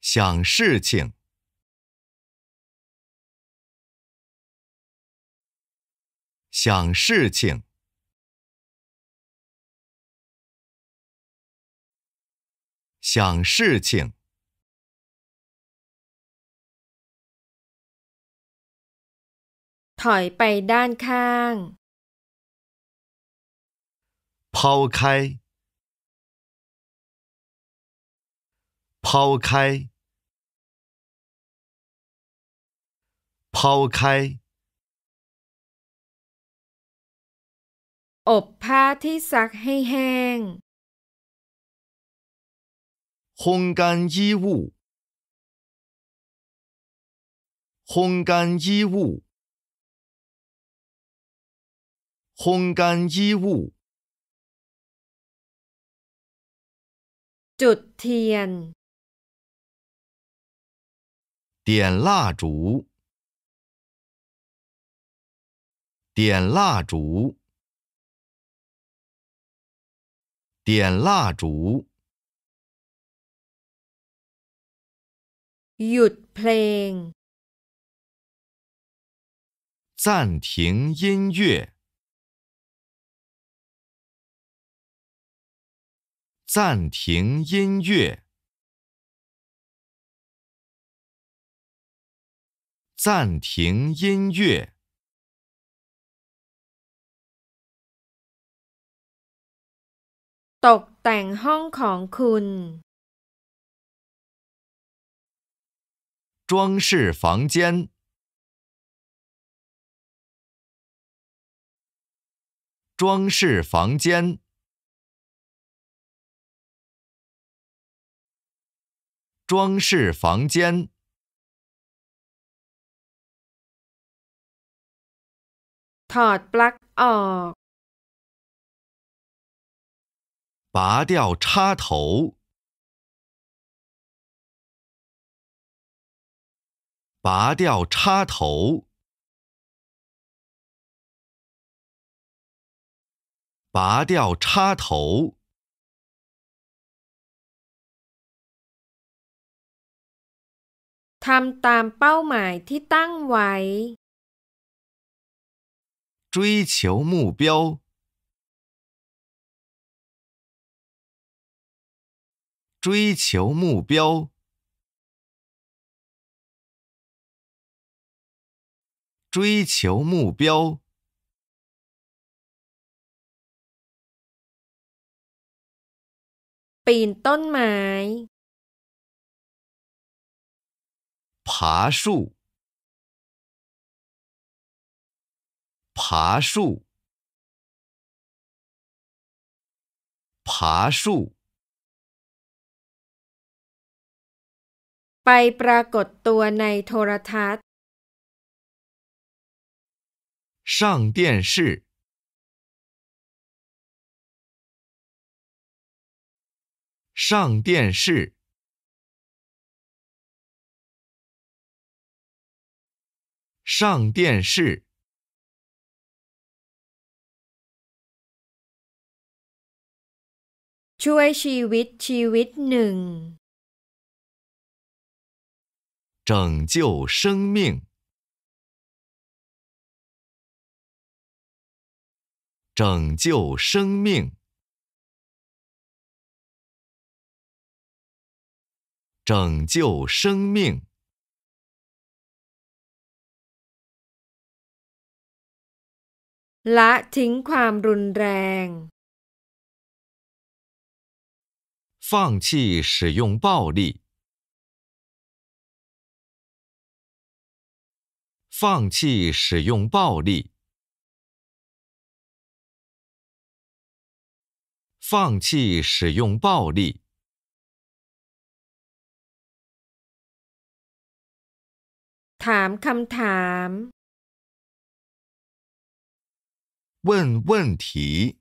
想事情。想事情。想事情。ถอยไปด้านข้าง抛开抛开抛开อบผ้าที่ซักให้แห้ง烘干衣物烘干衣物烘干衣物。点蜡烛。点蜡烛。点蜡烛。หยุดเพลง。暂停音乐。暂停音乐。暂停音乐。ตกแต่งห้องของคุณ。装饰房间。装饰房间。装饰房间，脱 plug off，拔掉插头，拔掉插头，拔掉插头。ทำตามเป้าหมายที่ตั้งไว้追求目标追求目标追求目标ปีนต้นไม้爬树，爬树，爬树。去报告。在电视上电视上电视。上电视，救一生命，一命。拯救生命，拯救生命，拯救生命。ละทิ้งความรุนแรง，放弃使用暴力，放弃使用暴力，放弃使用暴力。ถามคำถาม。问问题，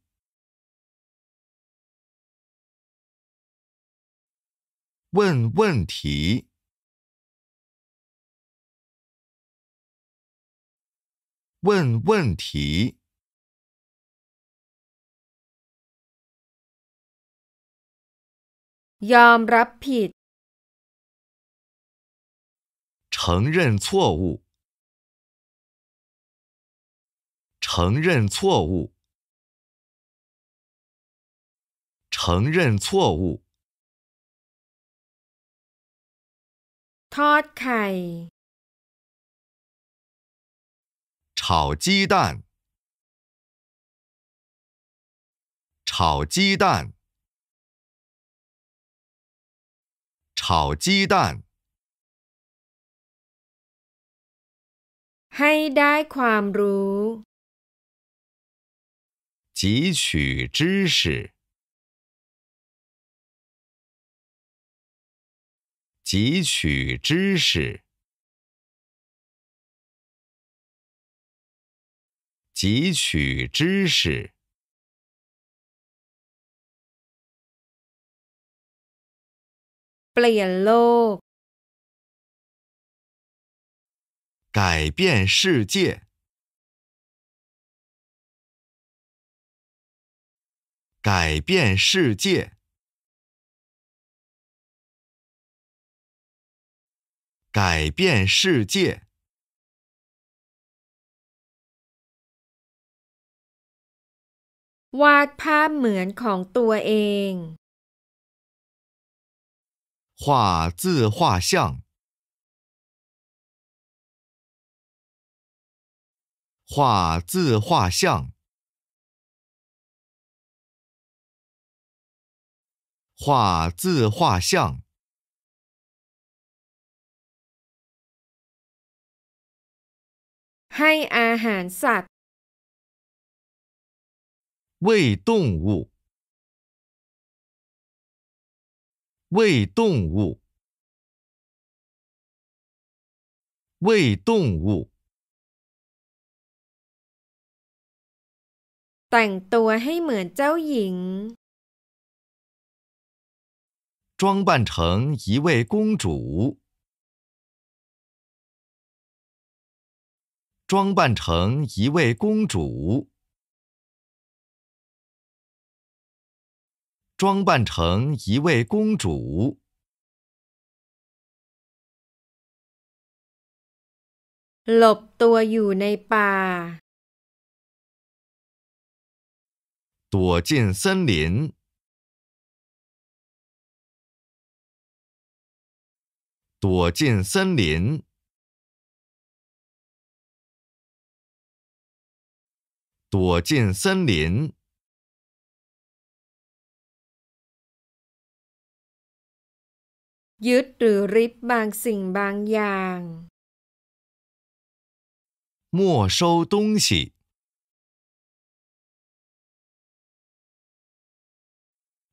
问问题，问问题，ยอมร承认错误。承认错误，承认错误。ทอดไข่，炒鸡蛋，炒鸡蛋，炒鸡蛋。ให้ได้ความรู้。汲取知识，汲取知识，汲取知识，เปลี่ยนโลก，改变世界。改变世界，改变世界。าพเหมือนของตัวเอง。画自画像。画自画像。画自画像。ให้อาหารสัตว์。喂动物。喂动物。喂动物。แต่งตัวให้เหมือนเจ้าหญิง。装扮成一位公主，装扮成一位公主，装扮成一位公主，躲进森林。躲进森林，躲进森林，ยึดหรือรีบบางสิ่งบางอย่าง，没收东西，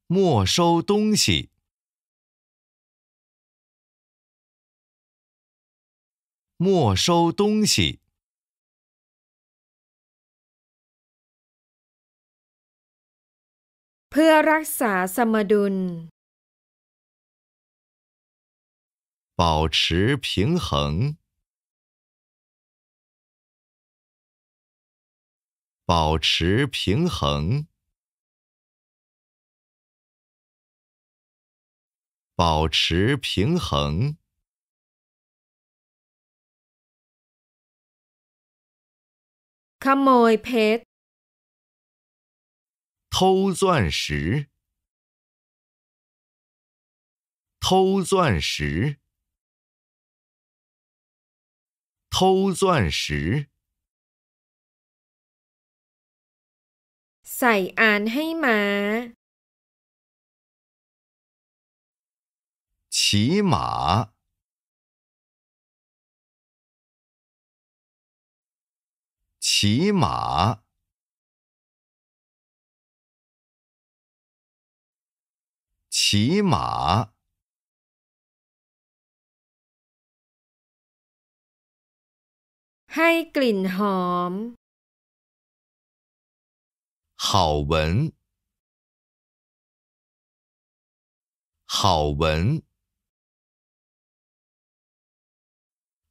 没收东西。没收东西，为了保持平衡，保持平衡，保持平衡。ขโมยเพชร，偷钻石，偷钻石，偷钻石。ใส่อานให้ม้า，骑马。骑马，骑马，好闻，好闻，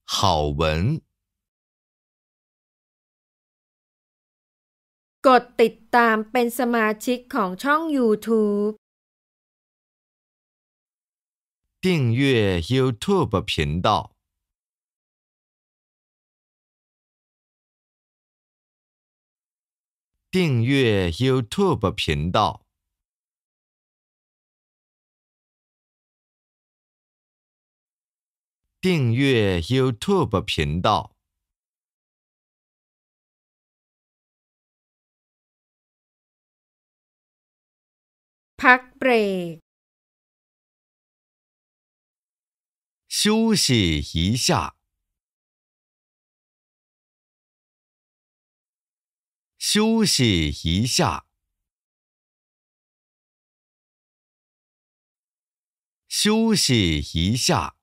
好闻。กดติดตามเป็นสมาชิกของช่อง YouTube。订阅 YouTube 频道。订阅 YouTube 频道。订阅 YouTube 频道。พักเบรก休息一下休息一下休息一下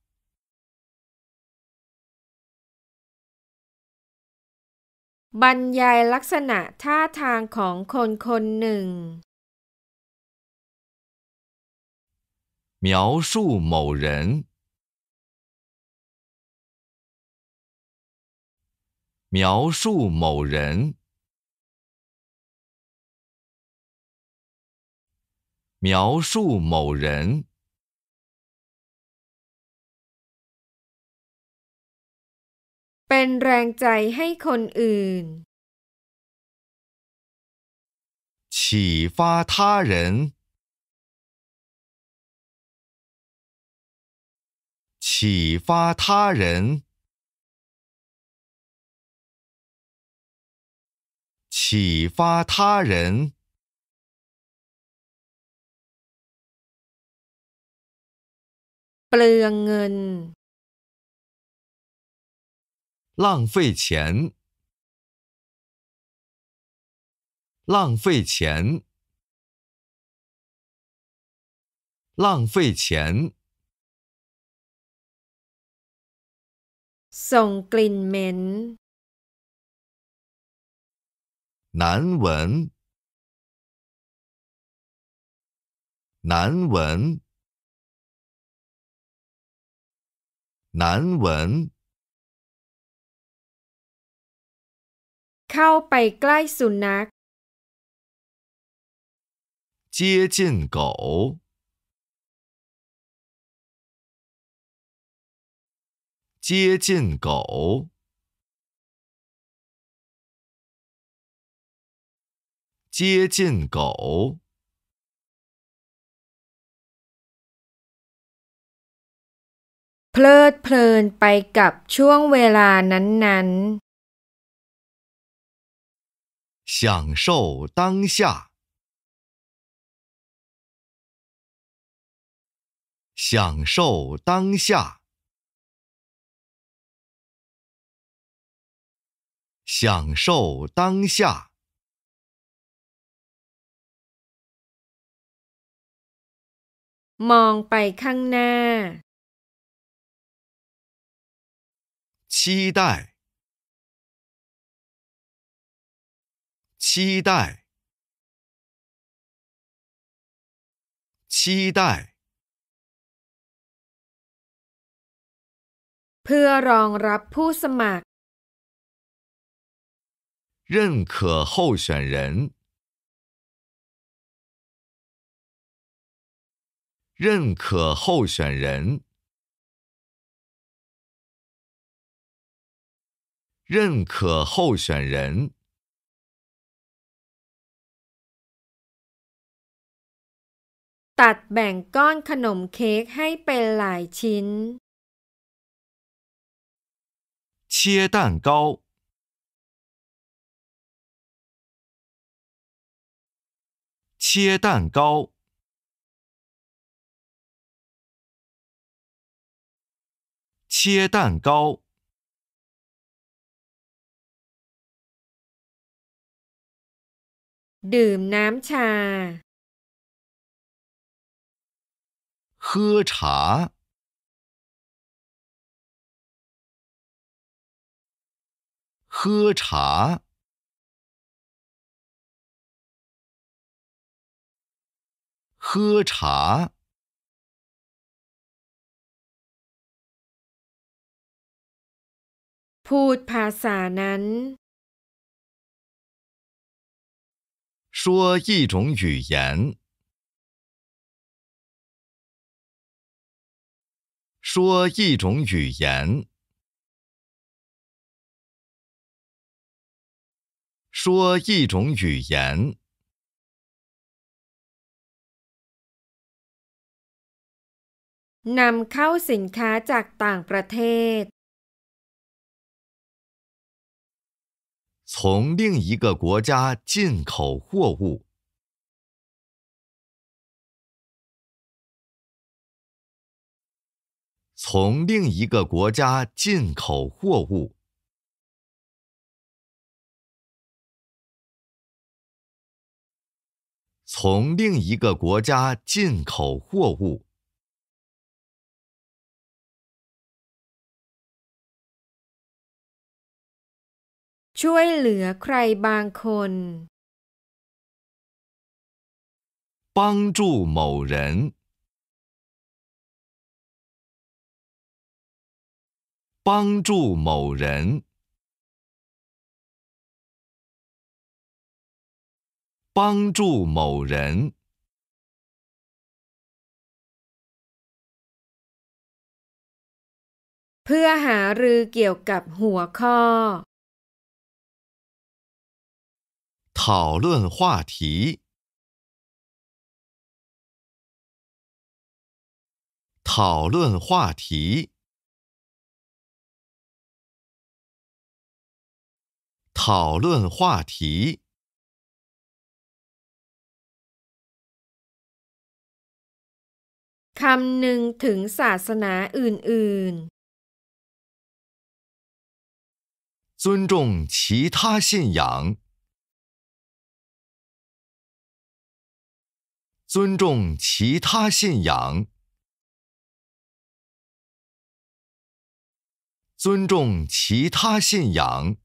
บรรยายลักษณะท่าทางของคนคนหนึ่ง描述某人，描述某人，描述某人，เป็นแรงใจให้คนอื่น，启发他人。启发他人，启发他人，浪费钱，浪费钱，浪费钱。送 e 闻，难闻，难闻，难闻。เข้าไปใกล้สุนัข，接近狗。接近狗，接近狗，p l u r pleur ไปกับช่วงเวลานั้นน享受当下，享受当下。享受当下，望向未来，期待，期待，期待，为了欢迎新成员。认可候选人。认可候选人。认可候选人。把蛋糕切成几块。切蛋糕。切蛋糕，切蛋糕，喝茶，喝茶，喝茶。喝茶。说一种语言。说一种语言。说一种语言。นำเข้าสินค้าจากต่างประเทศ。从另一个国家进口货物。从另一个国家进口货物。从另一个国家进口货物。ช่วยเหลือใครบางคน帮助某人帮助某人帮助某人เพื่อหารือเกี่ยวกับหัวข้อ讨论话题，讨论话题，讨论话题。คำหนึ่งถึงศาสนาอื่นๆ，尊重其他信仰。尊重其他信仰。尊重其他信仰。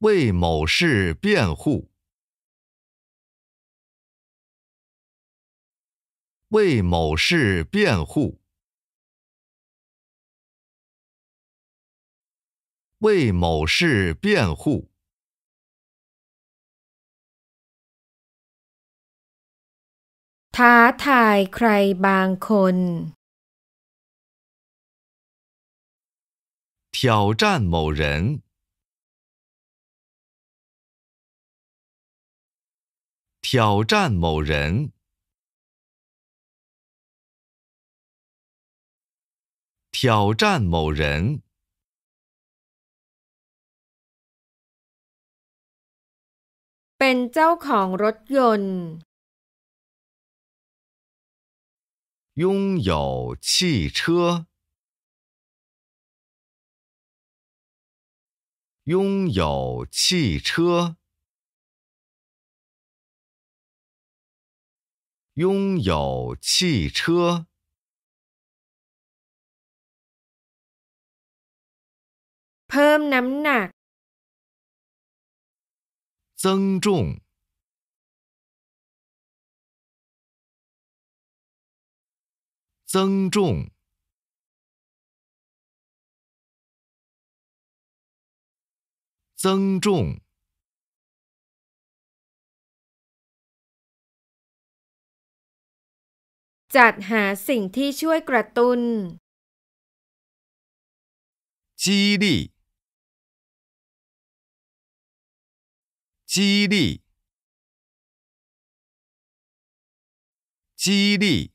为某事辩护。为某事辩护。为某事辩护。他讨厌某人。挑战某人。挑战某人。挑战某人。เป็นเจ้าของรถยนต์拥有汽车拥有汽车拥有汽车เพิ่มน้ำหนัก增重，增重，增重，จัดหาสิ่งที่ช่วยกระตุ้น激励激励，激励，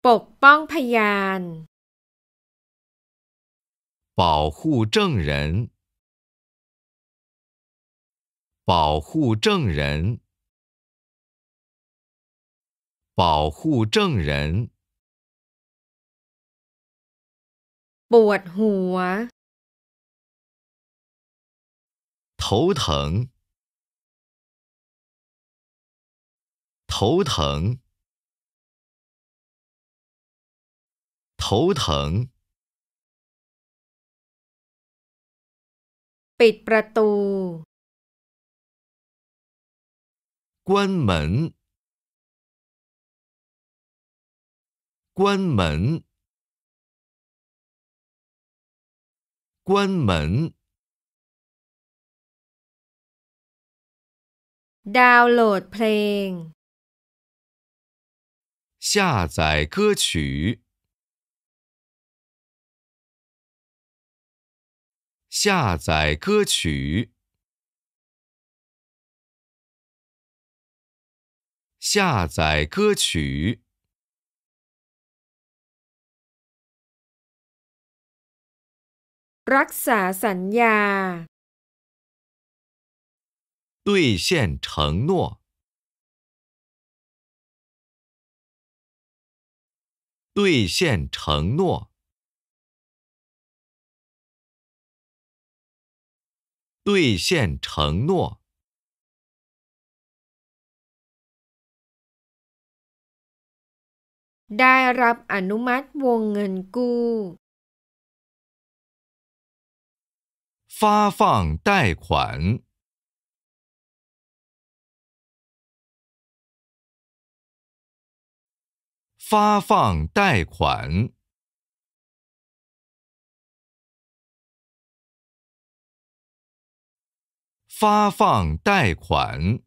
保护证人，保护证人，保护证人，ปวดหัว。头疼，头疼，头疼。闭ประตู，关门，关门，关门。ดาวน์โหลดเพลง下载歌曲下载歌曲下载歌曲รักษาสัญญา兑现承诺，兑现承诺，兑现承诺。ได้รับอนุมัติวงเงินกู้，发放贷款。发放贷款，发放贷款。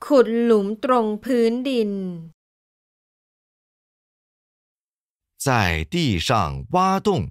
掘孔，洞，在地上挖洞。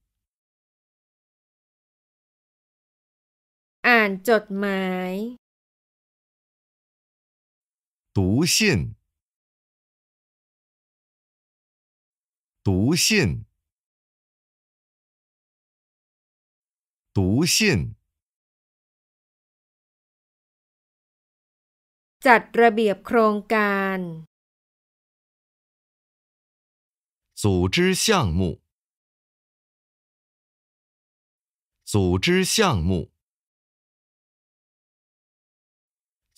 อ่านจดหมาย读信读信读信จัดระเบียบโครงการ组织项目组织项目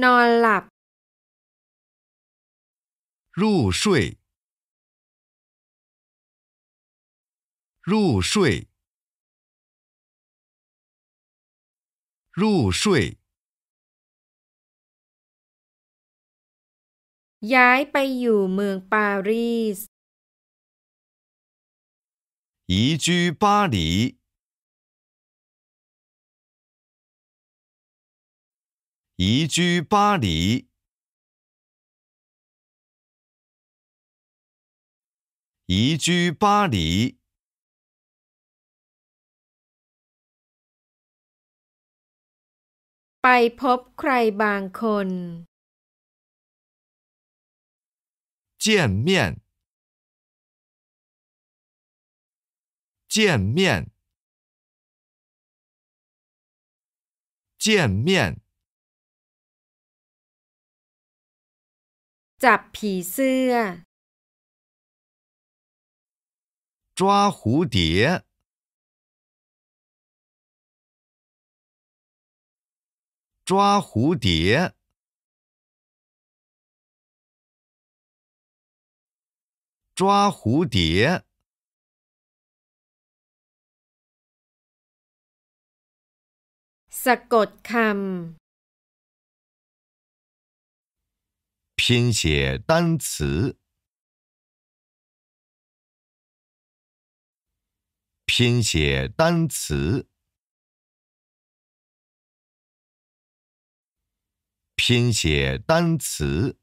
นอนหลับ入睡入睡入睡ย้ายไปอยู่เมืองปารีส移居巴黎移居巴黎，移居巴黎。ไปพบใครบางคน，见面，见面，见面。จับผีเสื้อ抓蝴蝶抓蝴蝶抓蝴蝶สะกดคำ拼写单词。拼写单词。拼写单词。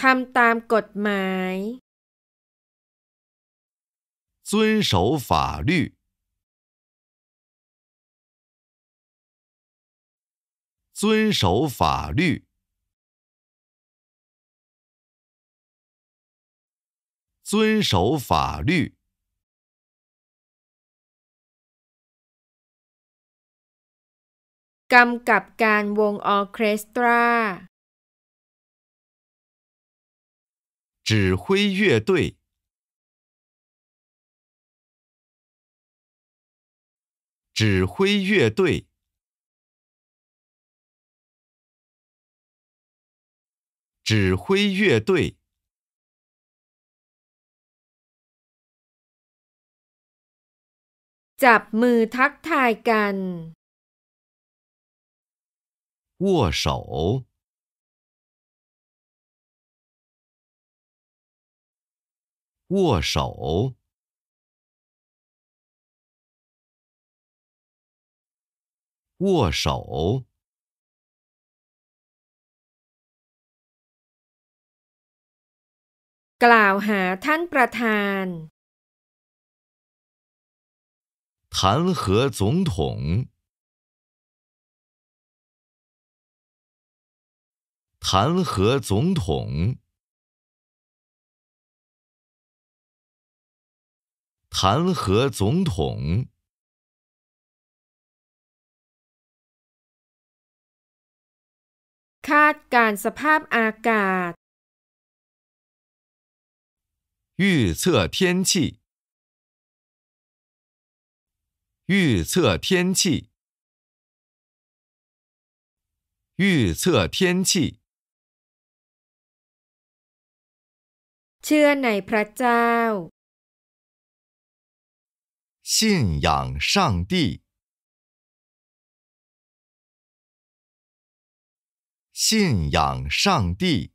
ทำตามกฎหมาย。遵守法律。遵守法律，遵守法律。กำกับการวงออเคสตรา，指挥乐队，指挥乐队。指挥乐队，抓手，握手，握手，握手。กล่าวหาท่านประธาน弹劾总统弹劾总统弹劾总统คาดการสภาพอากาศ预测天气，预测天气，预测天气。相信哪位神？信仰上帝，信仰上帝。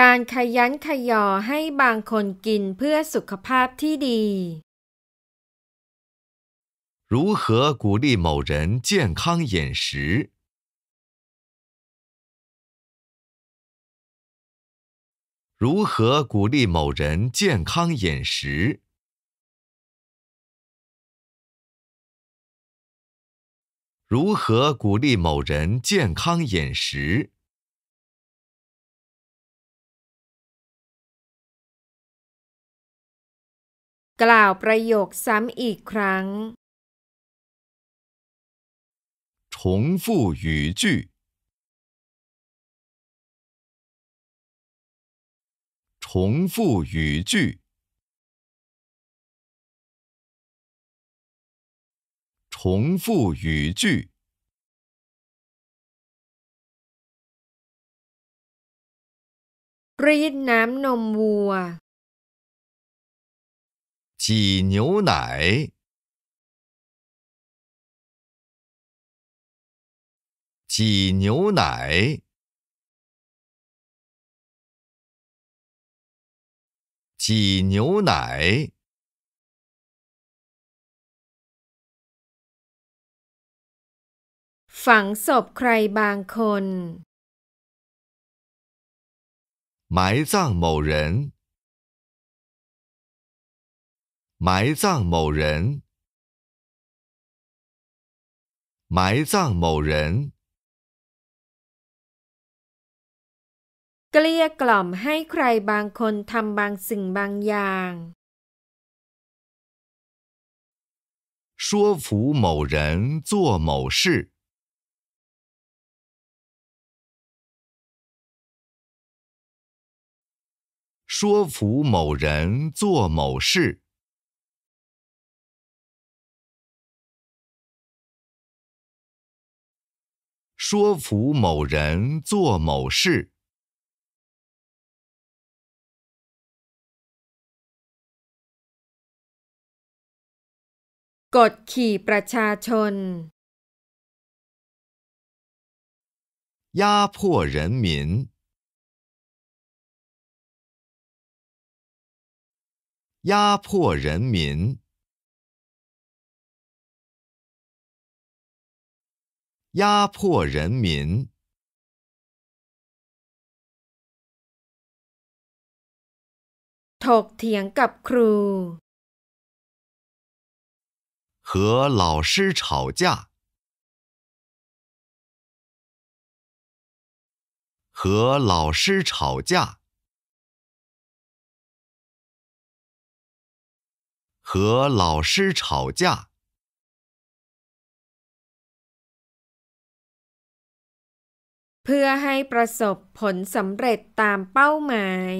การขยันขยอให้บางคนกินเพื่อสุขภาพที่ดี。如何鼓励某人健康饮食？如何鼓励某人健康饮食？如何鼓励某人健康饮食？กล่าวประโยคซ้ำอีกครั้ง重复语句重复语句重复语句รีดน้ำนมวัว挤牛奶，挤牛奶，挤牛奶。放送，ใครบางคน，埋葬某人。埋葬某人，埋葬某人，说服某人做某事，说服某人做某事。说服某人做某事，กดขี่ประชาชน，压迫人民，压迫人民。压迫人民，拖踢打老师，和老师吵架，和老师吵架，和老师吵架。เพื่อให้ประสบผลสำเร็จตามเป้าหมาย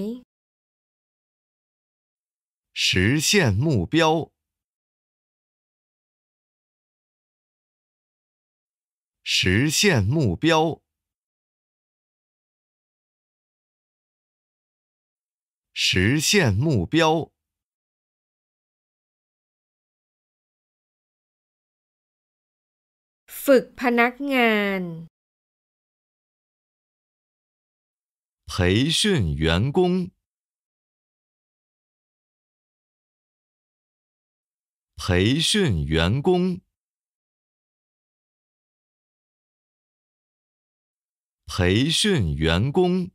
实现目标实现目标实现目标ฝึกพนักงาน培训员工，培训员工，培训员工，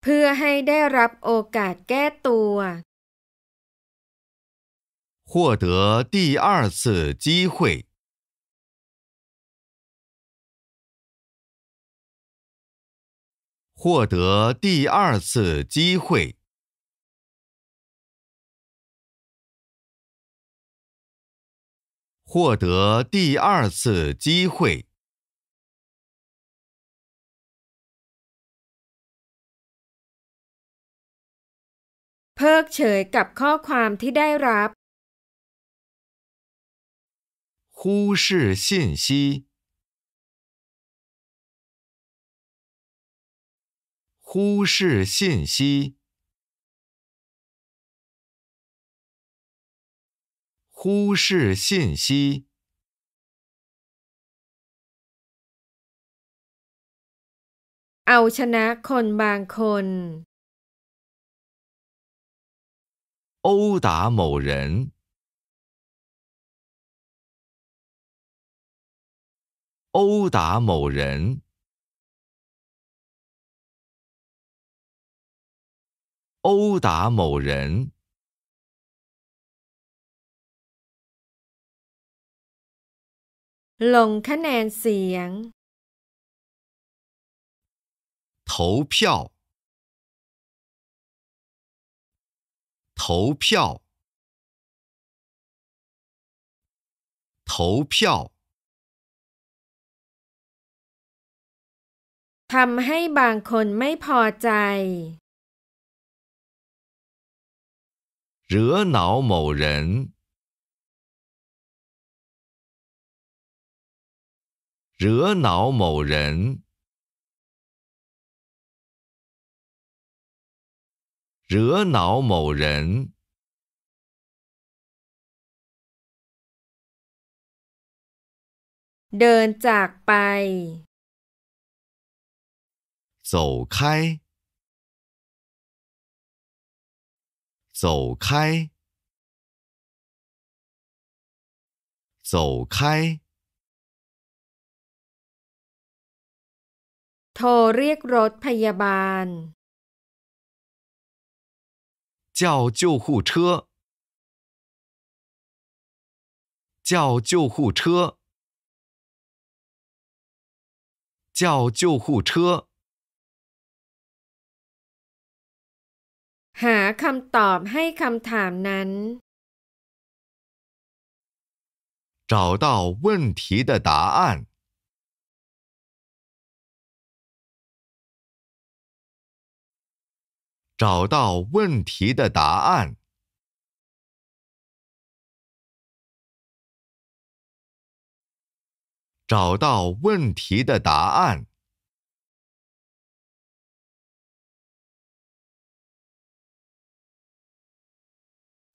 เพื่อให้ได้รับโอกาสแก้ตัว，获得第二次机会。获得第二次机会，获得第二次机会。忽略掉信息。忽视信息，忽视信息。เอาชนะคนบางคน，殴打某人，殴打某人。殴打某人。ลงคะแนนเสียง。投票。投票。投票。ทำให้บางคนไม่พอใจ。惹恼某人，惹恼某人，惹恼某人。เดินจากไป，走开。走开！走开！叫救护车！叫救护车！叫救护车！หาคำตอบให้คำถามนั้น。找到问题的答案。找到问题的答案。找到问题的答案。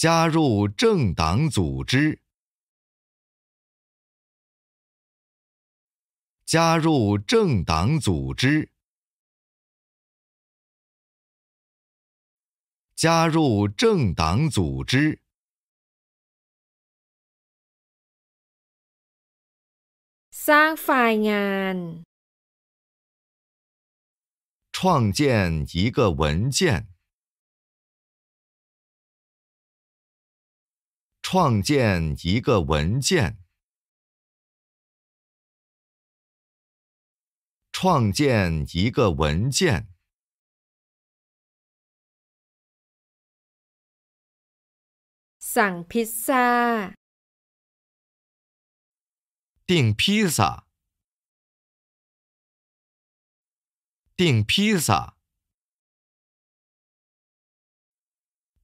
加入政党组织。加入政党组织。加入政党组织。สร้创建一个文件。创建一个文件。创建一个文件。订披萨。订披萨。订披萨。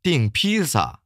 订披萨。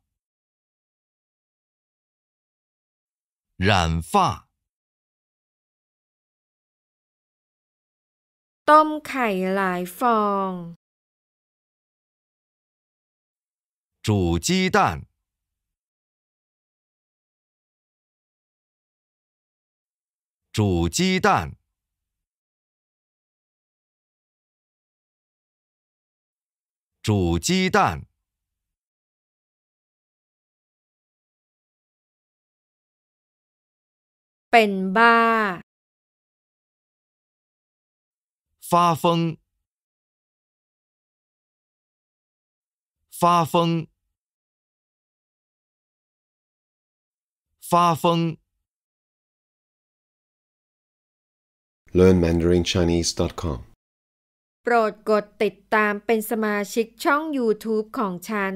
染发。煮鸡蛋。煮鸡蛋。煮鸡蛋。เป็นบ้า发疯发疯发疯 learnmandarinChinese.com โปรดกดติดตามเป็นสมาชิกช่อง YouTube ของฉัน